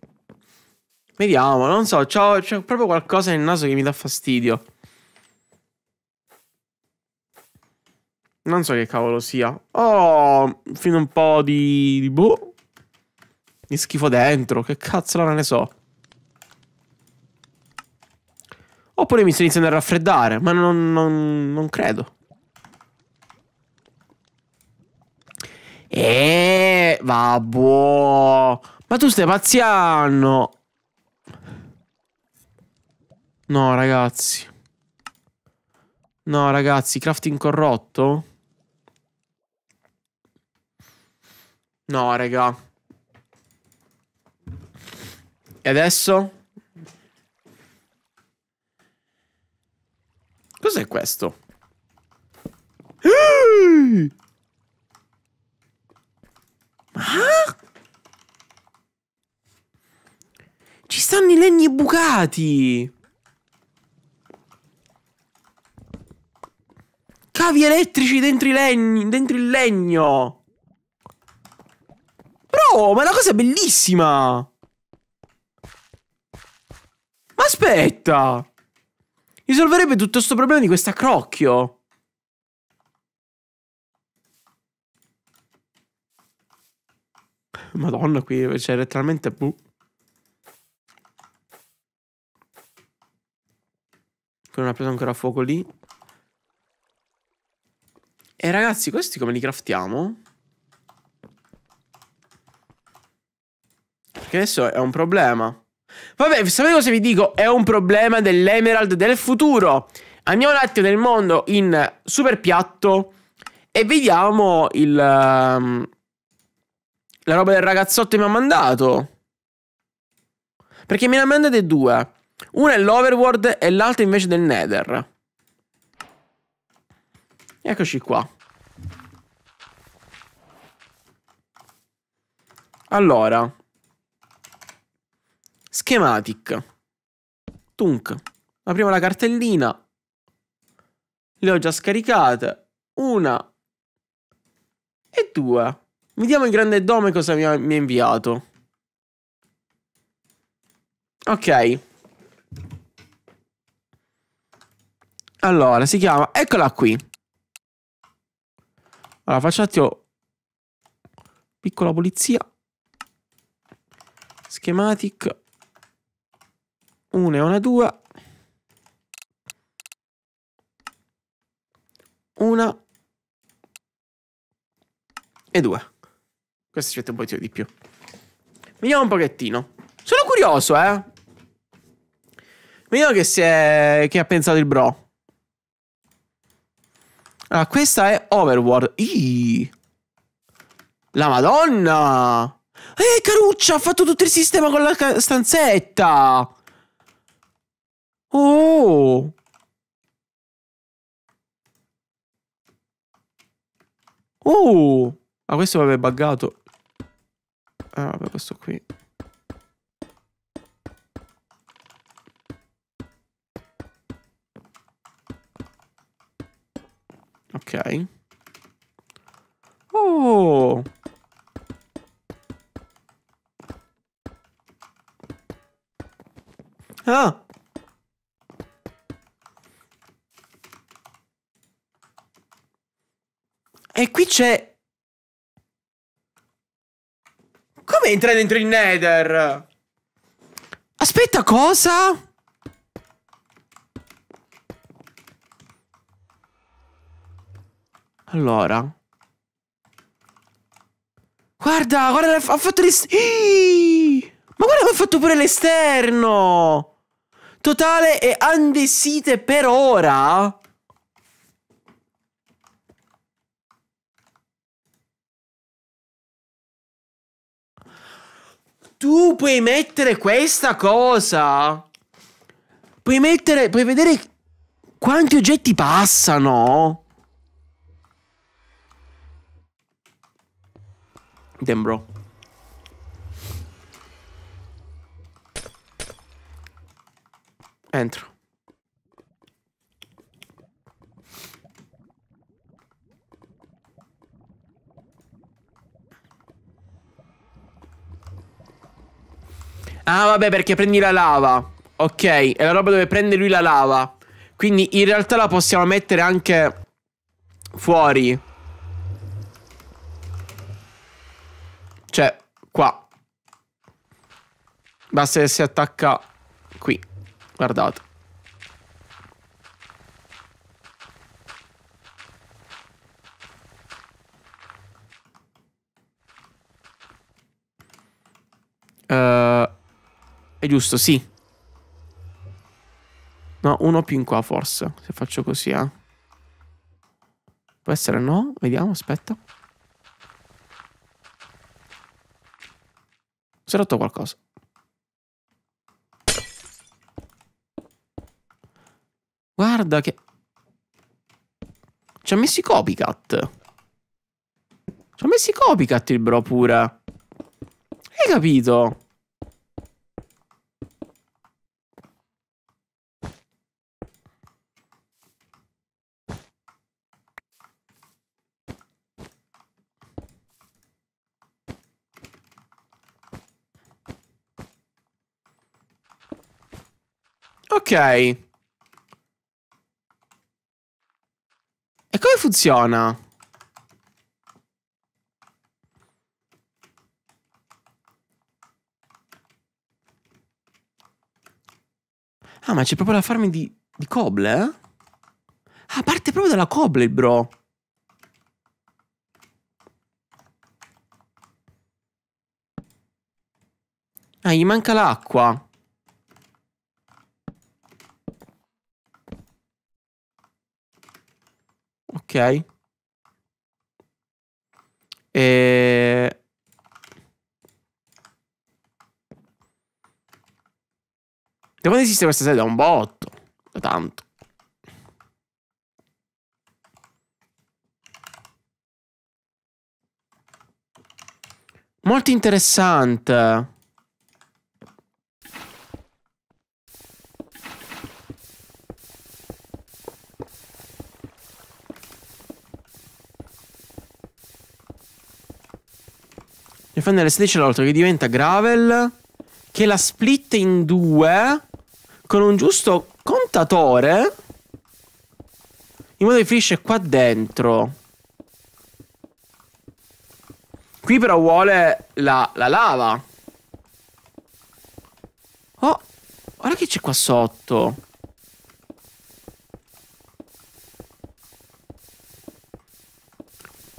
Vediamo, non so, c'è proprio qualcosa nel naso che mi dà fastidio. Non so che cavolo sia. Oh, fino un po' di... di boh. Di schifo dentro, che cazzo non ne so. Oppure mi sto iniziando a raffreddare, ma non, non, non credo. Eh, vabbò. Ma tu stai pazziando. No, ragazzi. No, ragazzi, crafting corrotto? No, raga. E adesso? Cos'è questo? Ah? Ci stanno i legni bucati! Cavi elettrici dentro i legni, dentro il legno! Bro, ma è una cosa bellissima! Ma aspetta! Risolverebbe tutto questo problema di questa crocchio. Madonna, qui c'è letteralmente buh. Che non ha preso ancora fuoco lì. E ragazzi, questi come li craftiamo? Perché adesso è un problema. Vabbè, sapete cosa vi dico? È un problema dell'Emerald del futuro. Andiamo un attimo nel mondo in super piatto e vediamo il... Um, la roba del ragazzotto che mi ha mandato. Perché me ne ha mandate due. Una è l'Overworld e l'altra invece del Nether. Eccoci qua. Allora. Schematic. Tunk. Apriamo la cartellina. Le ho già scaricate. Una. E due. Vediamo il grande dome cosa mi ha, mi ha inviato. Ok. Allora, si chiama... Eccola qui. Allora, faccio un attimo... Piccola polizia. Schematic. Una e una due. Una. E due. Questo ci mette un po' di più. Vediamo un pochettino. Sono curioso, eh. Vediamo che, si è... che ha pensato il bro. Allora, questa è Overworld. Iii. La madonna! Eh, Caruccia, ha fatto tutto il sistema con la stanzetta! Oh! Oh! Ma ah, questo mi aveva buggato. Ah, vabbè, questo qui. Ok. Oh! Ah! E qui c'è Come entra dentro il nether? Aspetta, cosa? Allora. Guarda, guarda, ha fatto l'esterno. Ma guarda come ha fatto pure l'esterno. Totale e andesite per ora. Tu puoi mettere questa cosa? Puoi mettere... Puoi vedere quanti oggetti passano? Damn, bro. Entro. Ah, vabbè, perché prendi la lava. Ok, è la roba dove prende lui la lava. Quindi in realtà la possiamo mettere anche fuori. Cioè, qua. Basta che si attacca qui. Guardate. Uh... È giusto, sì. No, uno più in qua forse, se faccio così, eh. Può essere no? Vediamo, aspetta. Si è rotto qualcosa. Guarda che... Ci ha messo i copycat. Ci ha messo i copycat il bro pure. Hai capito? E come funziona? Ah, ma c'è proprio la farm di, di coble, eh? Ah, parte proprio dalla coble, bro. Ah, gli manca l'acqua. E... Eh, da quando esiste questa serie? Da un botto, da tanto. Molto interessante. Fender S10 l'altro che diventa gravel, che la split in due con un giusto contatore, in modo che finisce qua dentro. Qui però vuole la, la lava. Oh, guarda che c'è qua sotto.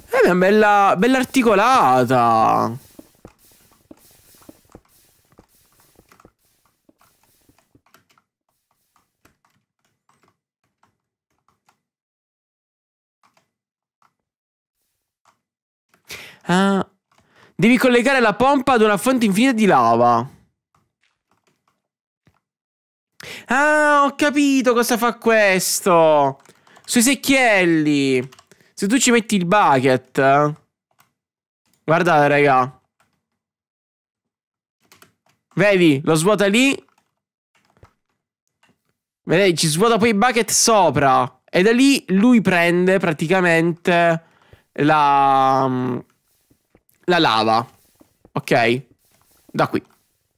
Eh, è una bella, bella articolata. Ah. Devi collegare la pompa ad una fonte infinita di lava. Ah, ho capito cosa fa questo. Sui secchielli. Se tu ci metti il bucket. Guardate, raga. Vedi, lo svuota lì. Vedi, ci svuota poi il bucket sopra. E da lì lui prende praticamente la la lava. Ok? Da qui,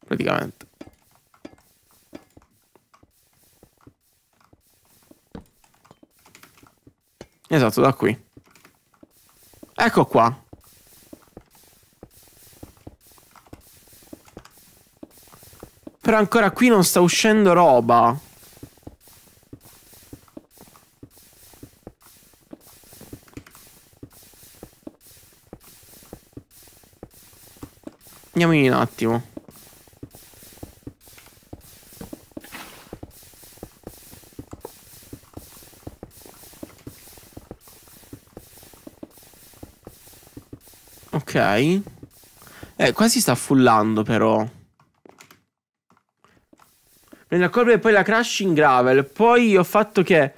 praticamente. Esatto, da qui. Ecco qua. Però ancora qui non sta uscendo roba. Andiamo in un attimo. Ok. Eh, qua si sta affullando però. Prendi la corda e poi la crash in gravel. Poi ho fatto che...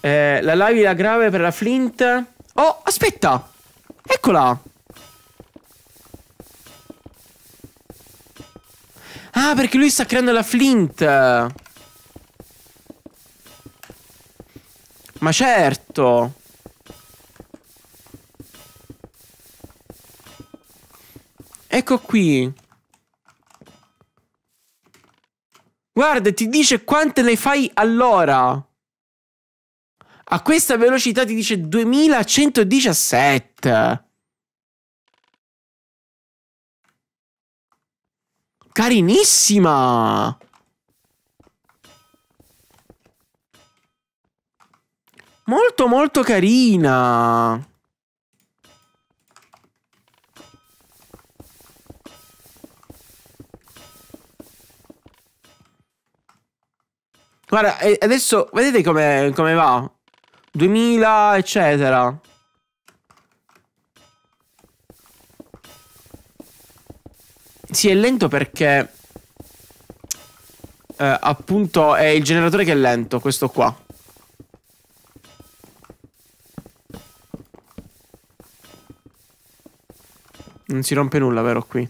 Eh, la lavi la grave per la flint. Oh, aspetta! Eccola! Ah, perché lui sta creando la flint. Ma certo. Ecco qui. Guarda, ti dice quante ne fai all'ora. A questa velocità ti dice 2117. Carinissima! Molto molto carina! Guarda, adesso vedete come, come va? 2000 eccetera. Sì, è lento perché... Eh, appunto è il generatore che è lento, questo qua. Non si rompe nulla, vero, qui?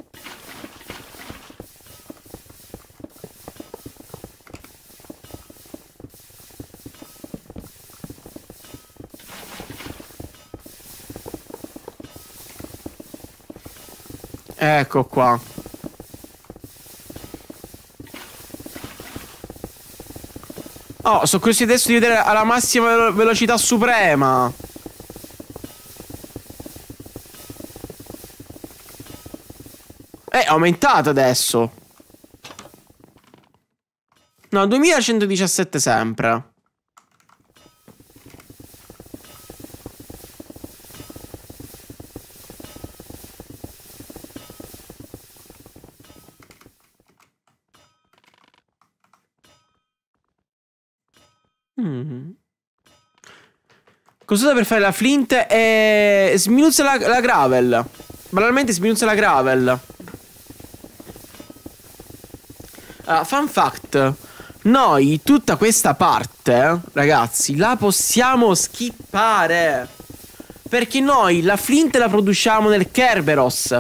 Ecco qua. Oh, sono curioso adesso di vedere alla massima velocità suprema. Eh, è aumentato adesso. No, 2117 sempre. Costosa per fare la flint e... Eh, sminuzza la, la gravel. Banalmente sminuzza la gravel. Uh, fun fact. Noi tutta questa parte, ragazzi, la possiamo skippare. Perché noi la flint la produciamo nel Kerberos.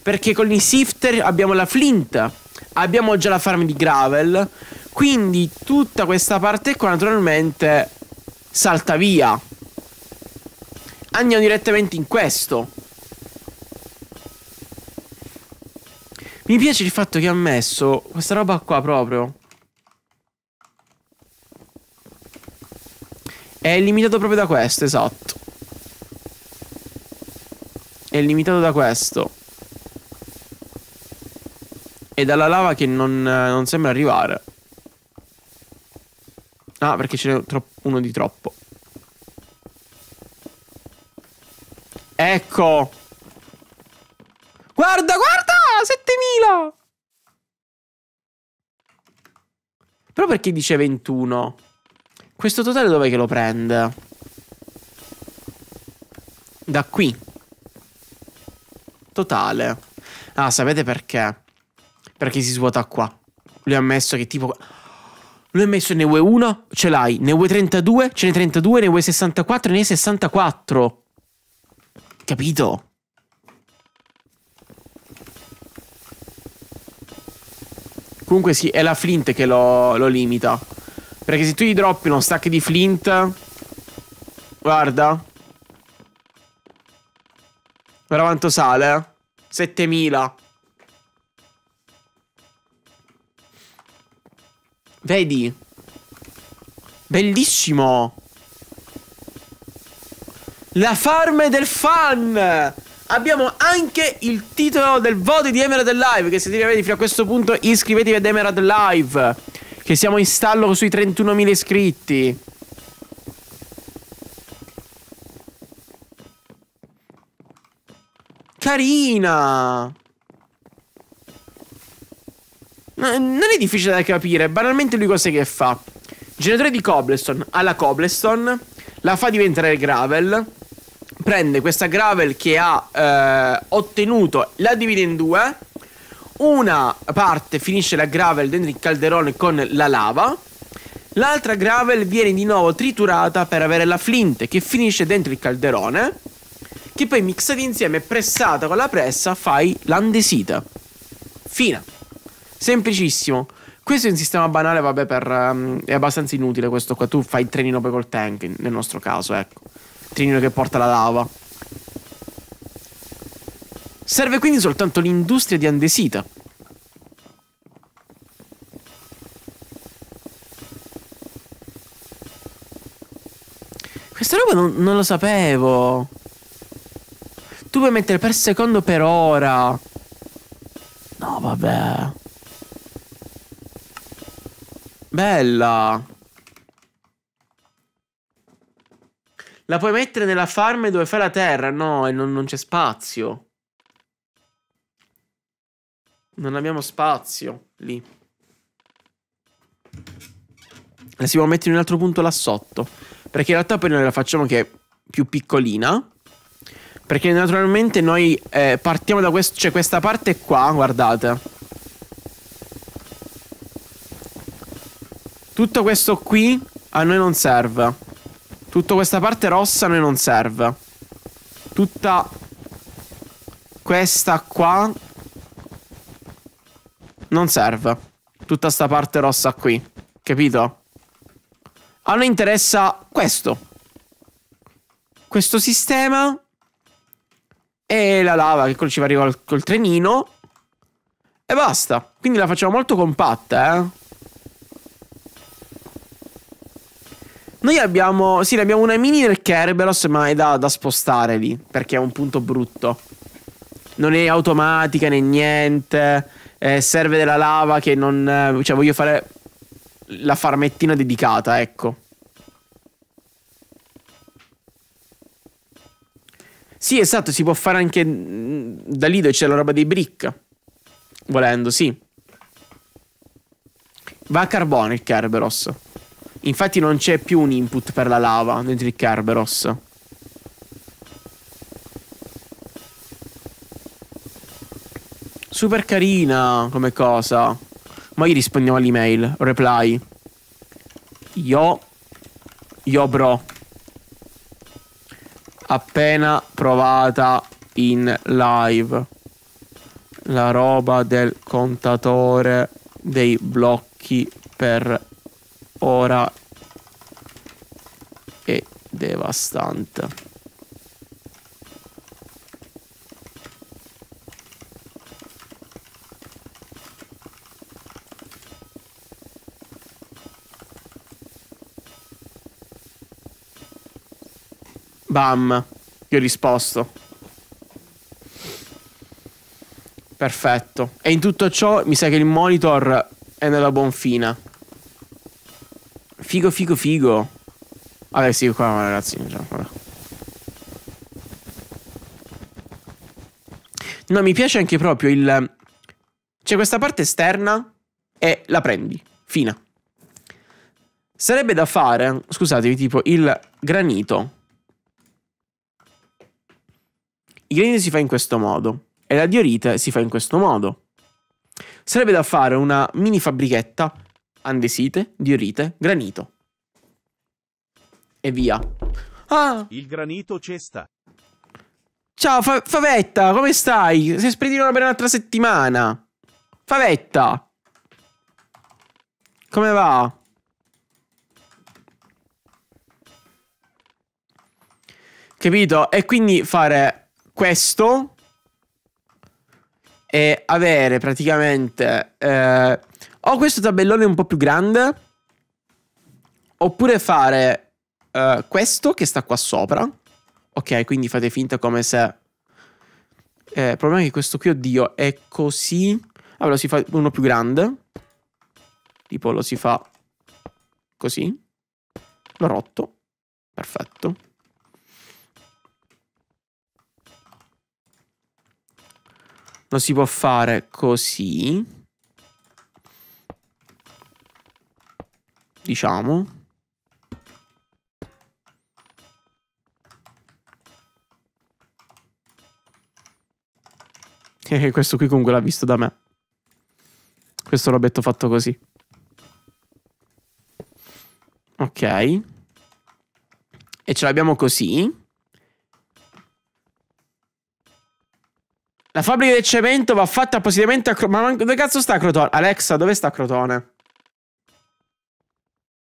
Perché con i sifter abbiamo la flint. Abbiamo già la farm di gravel. Quindi tutta questa parte qua naturalmente salta via andiamo direttamente in questo. Mi piace il fatto che ha messo questa roba qua proprio. È limitato proprio da questo, esatto. È limitato da questo. E dalla lava che non, non sembra arrivare. Ah, perché ce n'è uno di troppo. Ecco. Guarda, guarda! 7000! Però perché dice 21? Questo totale dov'è che lo prende? Da qui. Totale. Ah, sapete perché? Perché si svuota qua. Lui ha messo che tipo... Lui ha messo ne vuoi 1, ce l'hai. Ne vuoi 32, ce n'è 32, ne vuoi 64, ne hai 64. Capito? Comunque sì, è la flint che lo, lo limita. Perché se tu gli droppi uno stack di flint... Guarda. Guarda quanto sale. 7000. Vedi? Bellissimo. La farm del fan! Abbiamo anche il titolo del voto di Emerald Live, che se ti rivedi fino a questo punto iscrivetevi ad Emerald Live, che siamo in stallo sui 31.000 iscritti. Carina! Non è difficile da capire, banalmente lui cos'è che fa? Generatore di cobblestone, alla cobblestone, la fa diventare gravel, prende questa gravel che ha eh, ottenuto, la divide in due, una parte finisce la gravel dentro il calderone con la lava, l'altra gravel viene di nuovo triturata per avere la flint che finisce dentro il calderone, che poi mixata insieme e pressata con la pressa fai l'andesita. Fine. Semplicissimo. Questo è un sistema banale, vabbè, per, um, è abbastanza inutile questo qua. Tu fai il trenino poi col tank, nel nostro caso, ecco trenino che porta la lava. Serve quindi soltanto l'industria di andesita. Questa roba non, non lo sapevo. Tu puoi mettere per secondo per ora. No, vabbè. Bella. La puoi mettere nella farm dove fai la terra? No, e non, non c'è spazio. Non abbiamo spazio lì. La si può mettere in un altro punto là sotto. Perché in realtà poi noi la facciamo che è più piccolina. Perché naturalmente noi eh, partiamo da questo. Cioè, questa parte qua, guardate. Tutto questo qui a noi non serve. Tutta questa parte rossa a noi non serve. Tutta questa qua non serve. Tutta sta parte rossa qui. Capito? A noi interessa questo. Questo sistema. E la lava che ci va arriva col, col trenino. E basta. Quindi la facciamo molto compatta, eh. Noi abbiamo... Sì, ne abbiamo una mini del Kerberos, ma è da, da spostare lì, perché è un punto brutto. Non è automatica né niente. Eh, serve della lava che non... Eh, cioè, voglio fare la farmettina dedicata, ecco. Sì, esatto, si può fare anche mm, da lì dove c'è la roba dei brick. Volendo, sì. Va a carbone il Kerberos. Infatti non c'è più un input per la lava dentro il Kerberos. Super carina come cosa. Ma io rispondiamo all'email. Reply. Yo. Yo bro. Appena provata in live. La roba del contatore dei blocchi per ora è devastante. Bam, io ho risposto. Perfetto. E in tutto ciò mi sa che il monitor è nella fine. Figo, figo, figo. Vabbè, sì, qua ragazzi. Cioè, no, mi piace anche proprio il... C'è cioè, questa parte esterna e la prendi. Fina. Sarebbe da fare, scusatevi, tipo il granito. Il granito si fa in questo modo e la diorite si fa in questo modo. Sarebbe da fare una mini fabbrichetta andesite, diorite, granito. E via. Ah! Il granito c'è sta. Ciao, fa Favetta, come stai? Sei spedito per un'altra settimana. Favetta. Come va? Capito? E quindi fare questo e avere praticamente eh, o questo tabellone un po' più grande, oppure fare uh, questo che sta qua sopra. Ok, quindi fate finta come se... Eh, il problema è che questo qui, oddio, è così... Allora si fa uno più grande. Tipo lo si fa così. L'ho rotto. Perfetto. Non si può fare così. diciamo. E questo qui comunque l'ha visto da me. Questo robetto fatto così. Ok. E ce l'abbiamo così. La fabbrica del cemento va fatta appositamente a Crotone. Ma dove cazzo sta Crotone? Alexa, dove sta Crotone?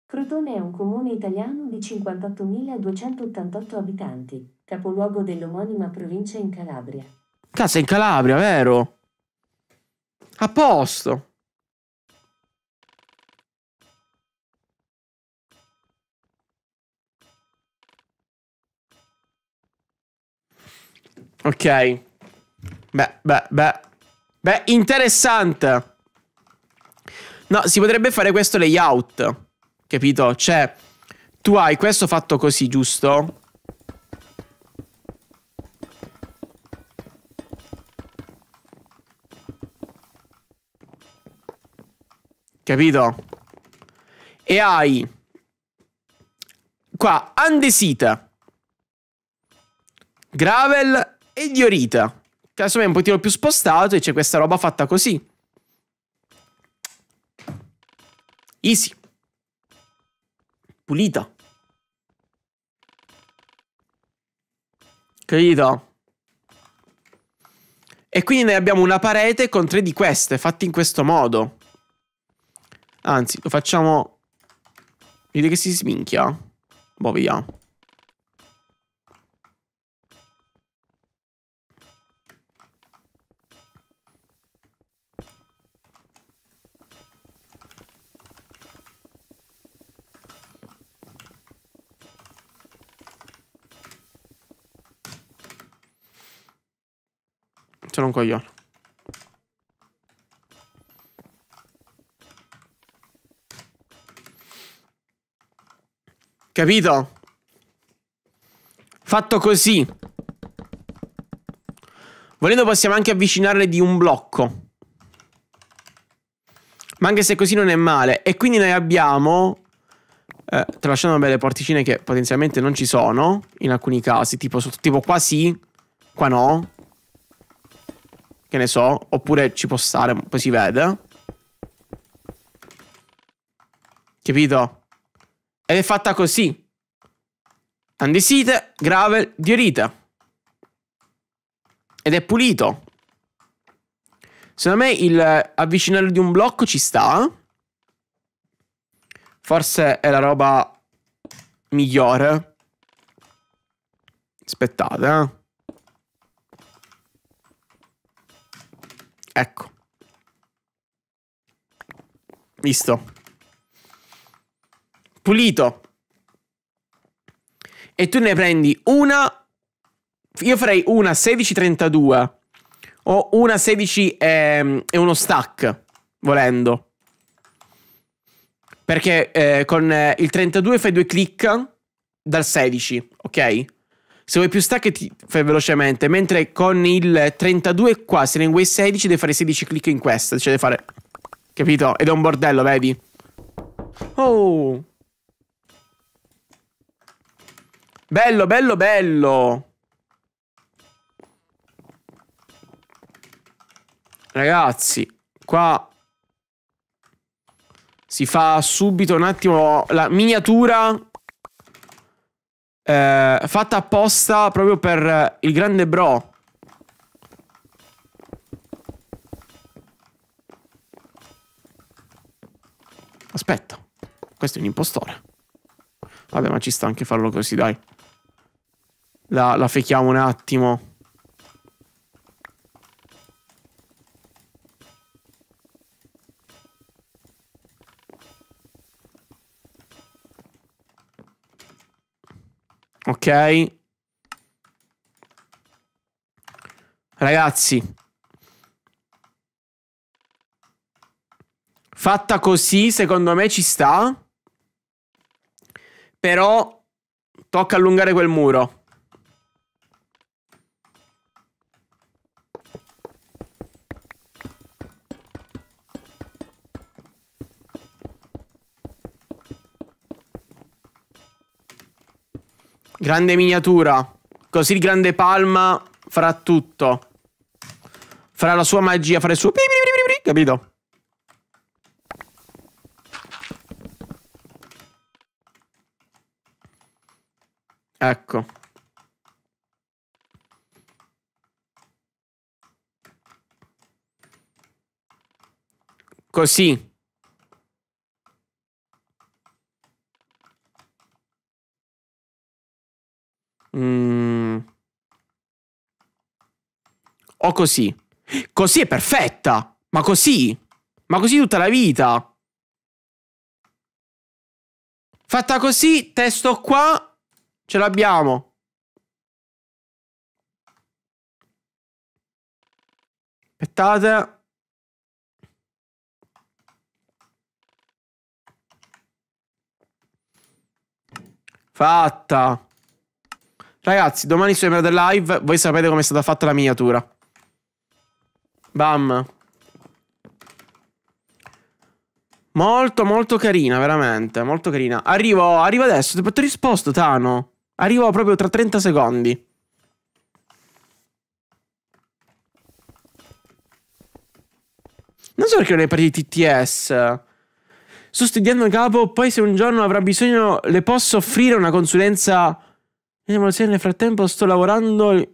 Crotone è un comune italiano di 58.288 abitanti, capoluogo dell'omonima provincia in Calabria. Casa in Calabria, vero? A posto! Ok. Beh, beh, beh. Beh, interessante. No, si potrebbe fare questo layout. Capito? Cioè, tu hai questo fatto così, giusto? Capito? E hai qua andesita, gravel e diorita. Caso è un pochino più spostato e c'è questa roba fatta così. Easy. Pulita. Capito? E quindi noi abbiamo una parete con tre di queste, fatte in questo modo. Anzi, lo facciamo... Vedete che si sminchia? Boh, vediamo. sono un coglione. Capito? Fatto così. Volendo possiamo anche avvicinarle di un blocco. Ma anche se così non è male. E quindi noi abbiamo... Eh, tralasciando bene le porticine che potenzialmente non ci sono. In alcuni casi. Tipo, tipo qua sì. Qua no. Che ne so, oppure ci può stare, poi si vede. Capito? Ed è fatta così. Andesite, gravel, diorite. Ed è pulito. Secondo me il avvicinare di un blocco ci sta. Forse è la roba migliore. Aspettate, eh. Ecco. Visto. Pulito. E tu ne prendi una... Io farei una 16.32. O una 16 e, ehm, e uno stack, volendo. Perché eh, con eh, il 32 fai due click dal 16, ok? se vuoi più stack ti fai velocemente, mentre con il 32 qua, se ne vuoi 16 devi fare 16 clic in questa, cioè devi fare... Capito? Ed è un bordello, vedi? Oh! Bello, bello, bello! Ragazzi, qua si fa subito un attimo la miniatura eh, fatta apposta proprio per eh, il grande bro. Aspetta, questo è un impostore. Vabbè, ma ci sta anche farlo così, dai. La, la fechiamo un attimo. Ok? Ragazzi. Fatta così, secondo me ci sta. Però tocca allungare quel muro. Grande miniatura. Così il grande palma farà tutto. Farà la sua magia, farà il suo... Capito? Ecco. Così. Mm. O così. Così è perfetta. Ma così. Ma così tutta la vita. Fatta così, testo qua. Ce l'abbiamo. Aspettate. Fatta. Ragazzi, domani streamerò del live. Voi sapete come è stata fatta la miniatura. Bam. Molto, molto carina, veramente. Molto carina. Arrivo, arrivo adesso. Ti ho risposto, Tano. Arrivo proprio tra 30 secondi. Non so perché non hai partito TTS. Sto studiando capo, poi se un giorno avrà bisogno le posso offrire una consulenza Vediamo se nel frattempo sto lavorando. Eh,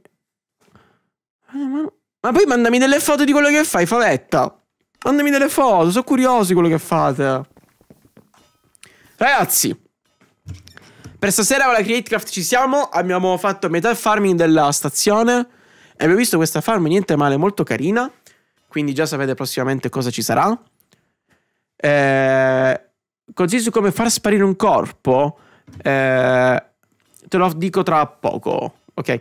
ma poi mandami delle foto di quello che fai, favetta. Mandami delle foto, sono curioso di quello che fate. Ragazzi, per stasera con la Createcraft ci siamo. Abbiamo fatto metà farming della stazione. E abbiamo visto questa farm niente male, molto carina. Quindi già sapete prossimamente cosa ci sarà. Eh, così su come far sparire un corpo. Eh, te lo dico tra poco, ok?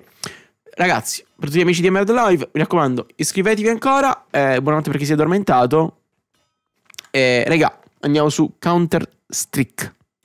Ragazzi, per tutti gli amici di Emerald Live, mi raccomando, iscrivetevi ancora, eh, buonanotte per chi si è addormentato. E, eh, regà, andiamo su Counter Strike.